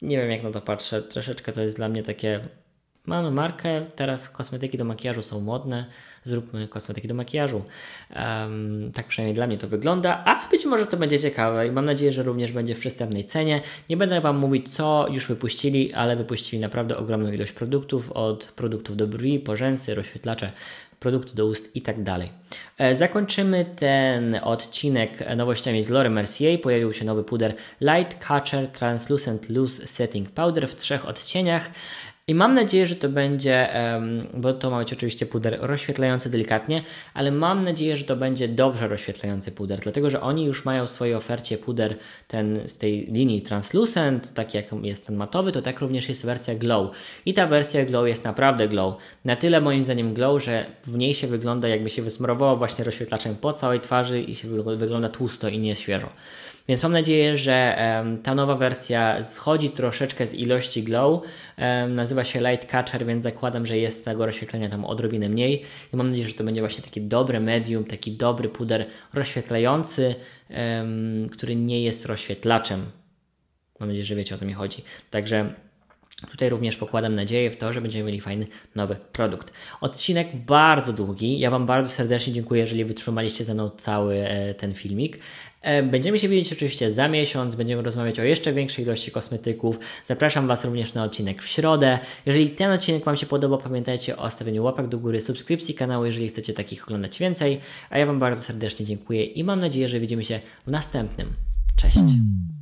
Nie wiem jak na to patrzę, troszeczkę to jest dla mnie takie Mamy markę, teraz kosmetyki do makijażu są modne, zróbmy kosmetyki do makijażu. Um, tak przynajmniej dla mnie to wygląda, a być może to będzie ciekawe i mam nadzieję, że również będzie w przystępnej cenie. Nie będę Wam mówić, co już wypuścili, ale wypuścili naprawdę ogromną ilość produktów, od produktów do brwi, porzęsy, rozświetlacze, produktu do ust i tak dalej. E, zakończymy ten odcinek nowościami z Lore Mercier. Pojawił się nowy puder Light Catcher Translucent Loose Setting Powder w trzech odcieniach. I mam nadzieję, że to będzie, bo to ma być oczywiście puder rozświetlający delikatnie, ale mam nadzieję, że to będzie dobrze rozświetlający puder, dlatego że oni już mają w swojej ofercie puder ten z tej linii translucent, tak jak jest ten matowy, to tak również jest wersja glow. I ta wersja glow jest naprawdę glow. Na tyle moim zdaniem glow, że w niej się wygląda jakby się wysmarowało właśnie rozświetlaczem po całej twarzy i się wygląda tłusto i nie świeżo. Więc mam nadzieję, że ta nowa wersja schodzi troszeczkę z ilości glow. Nazywa się Light Catcher, więc zakładam, że jest tego rozświetlenia tam odrobinę mniej. I mam nadzieję, że to będzie właśnie takie dobre medium, taki dobry puder rozświetlający, który nie jest rozświetlaczem. Mam nadzieję, że wiecie o co mi chodzi. Także Tutaj również pokładam nadzieję w to, że będziemy mieli fajny nowy produkt. Odcinek bardzo długi. Ja Wam bardzo serdecznie dziękuję, jeżeli wytrzymaliście ze mną cały e, ten filmik. E, będziemy się widzieć oczywiście za miesiąc, będziemy rozmawiać o jeszcze większej ilości kosmetyków. Zapraszam Was również na odcinek w środę. Jeżeli ten odcinek Wam się podoba, pamiętajcie o stawieniu łapek do góry, subskrypcji kanału, jeżeli chcecie takich oglądać więcej. A ja Wam bardzo serdecznie dziękuję i mam nadzieję, że widzimy się w następnym. Cześć!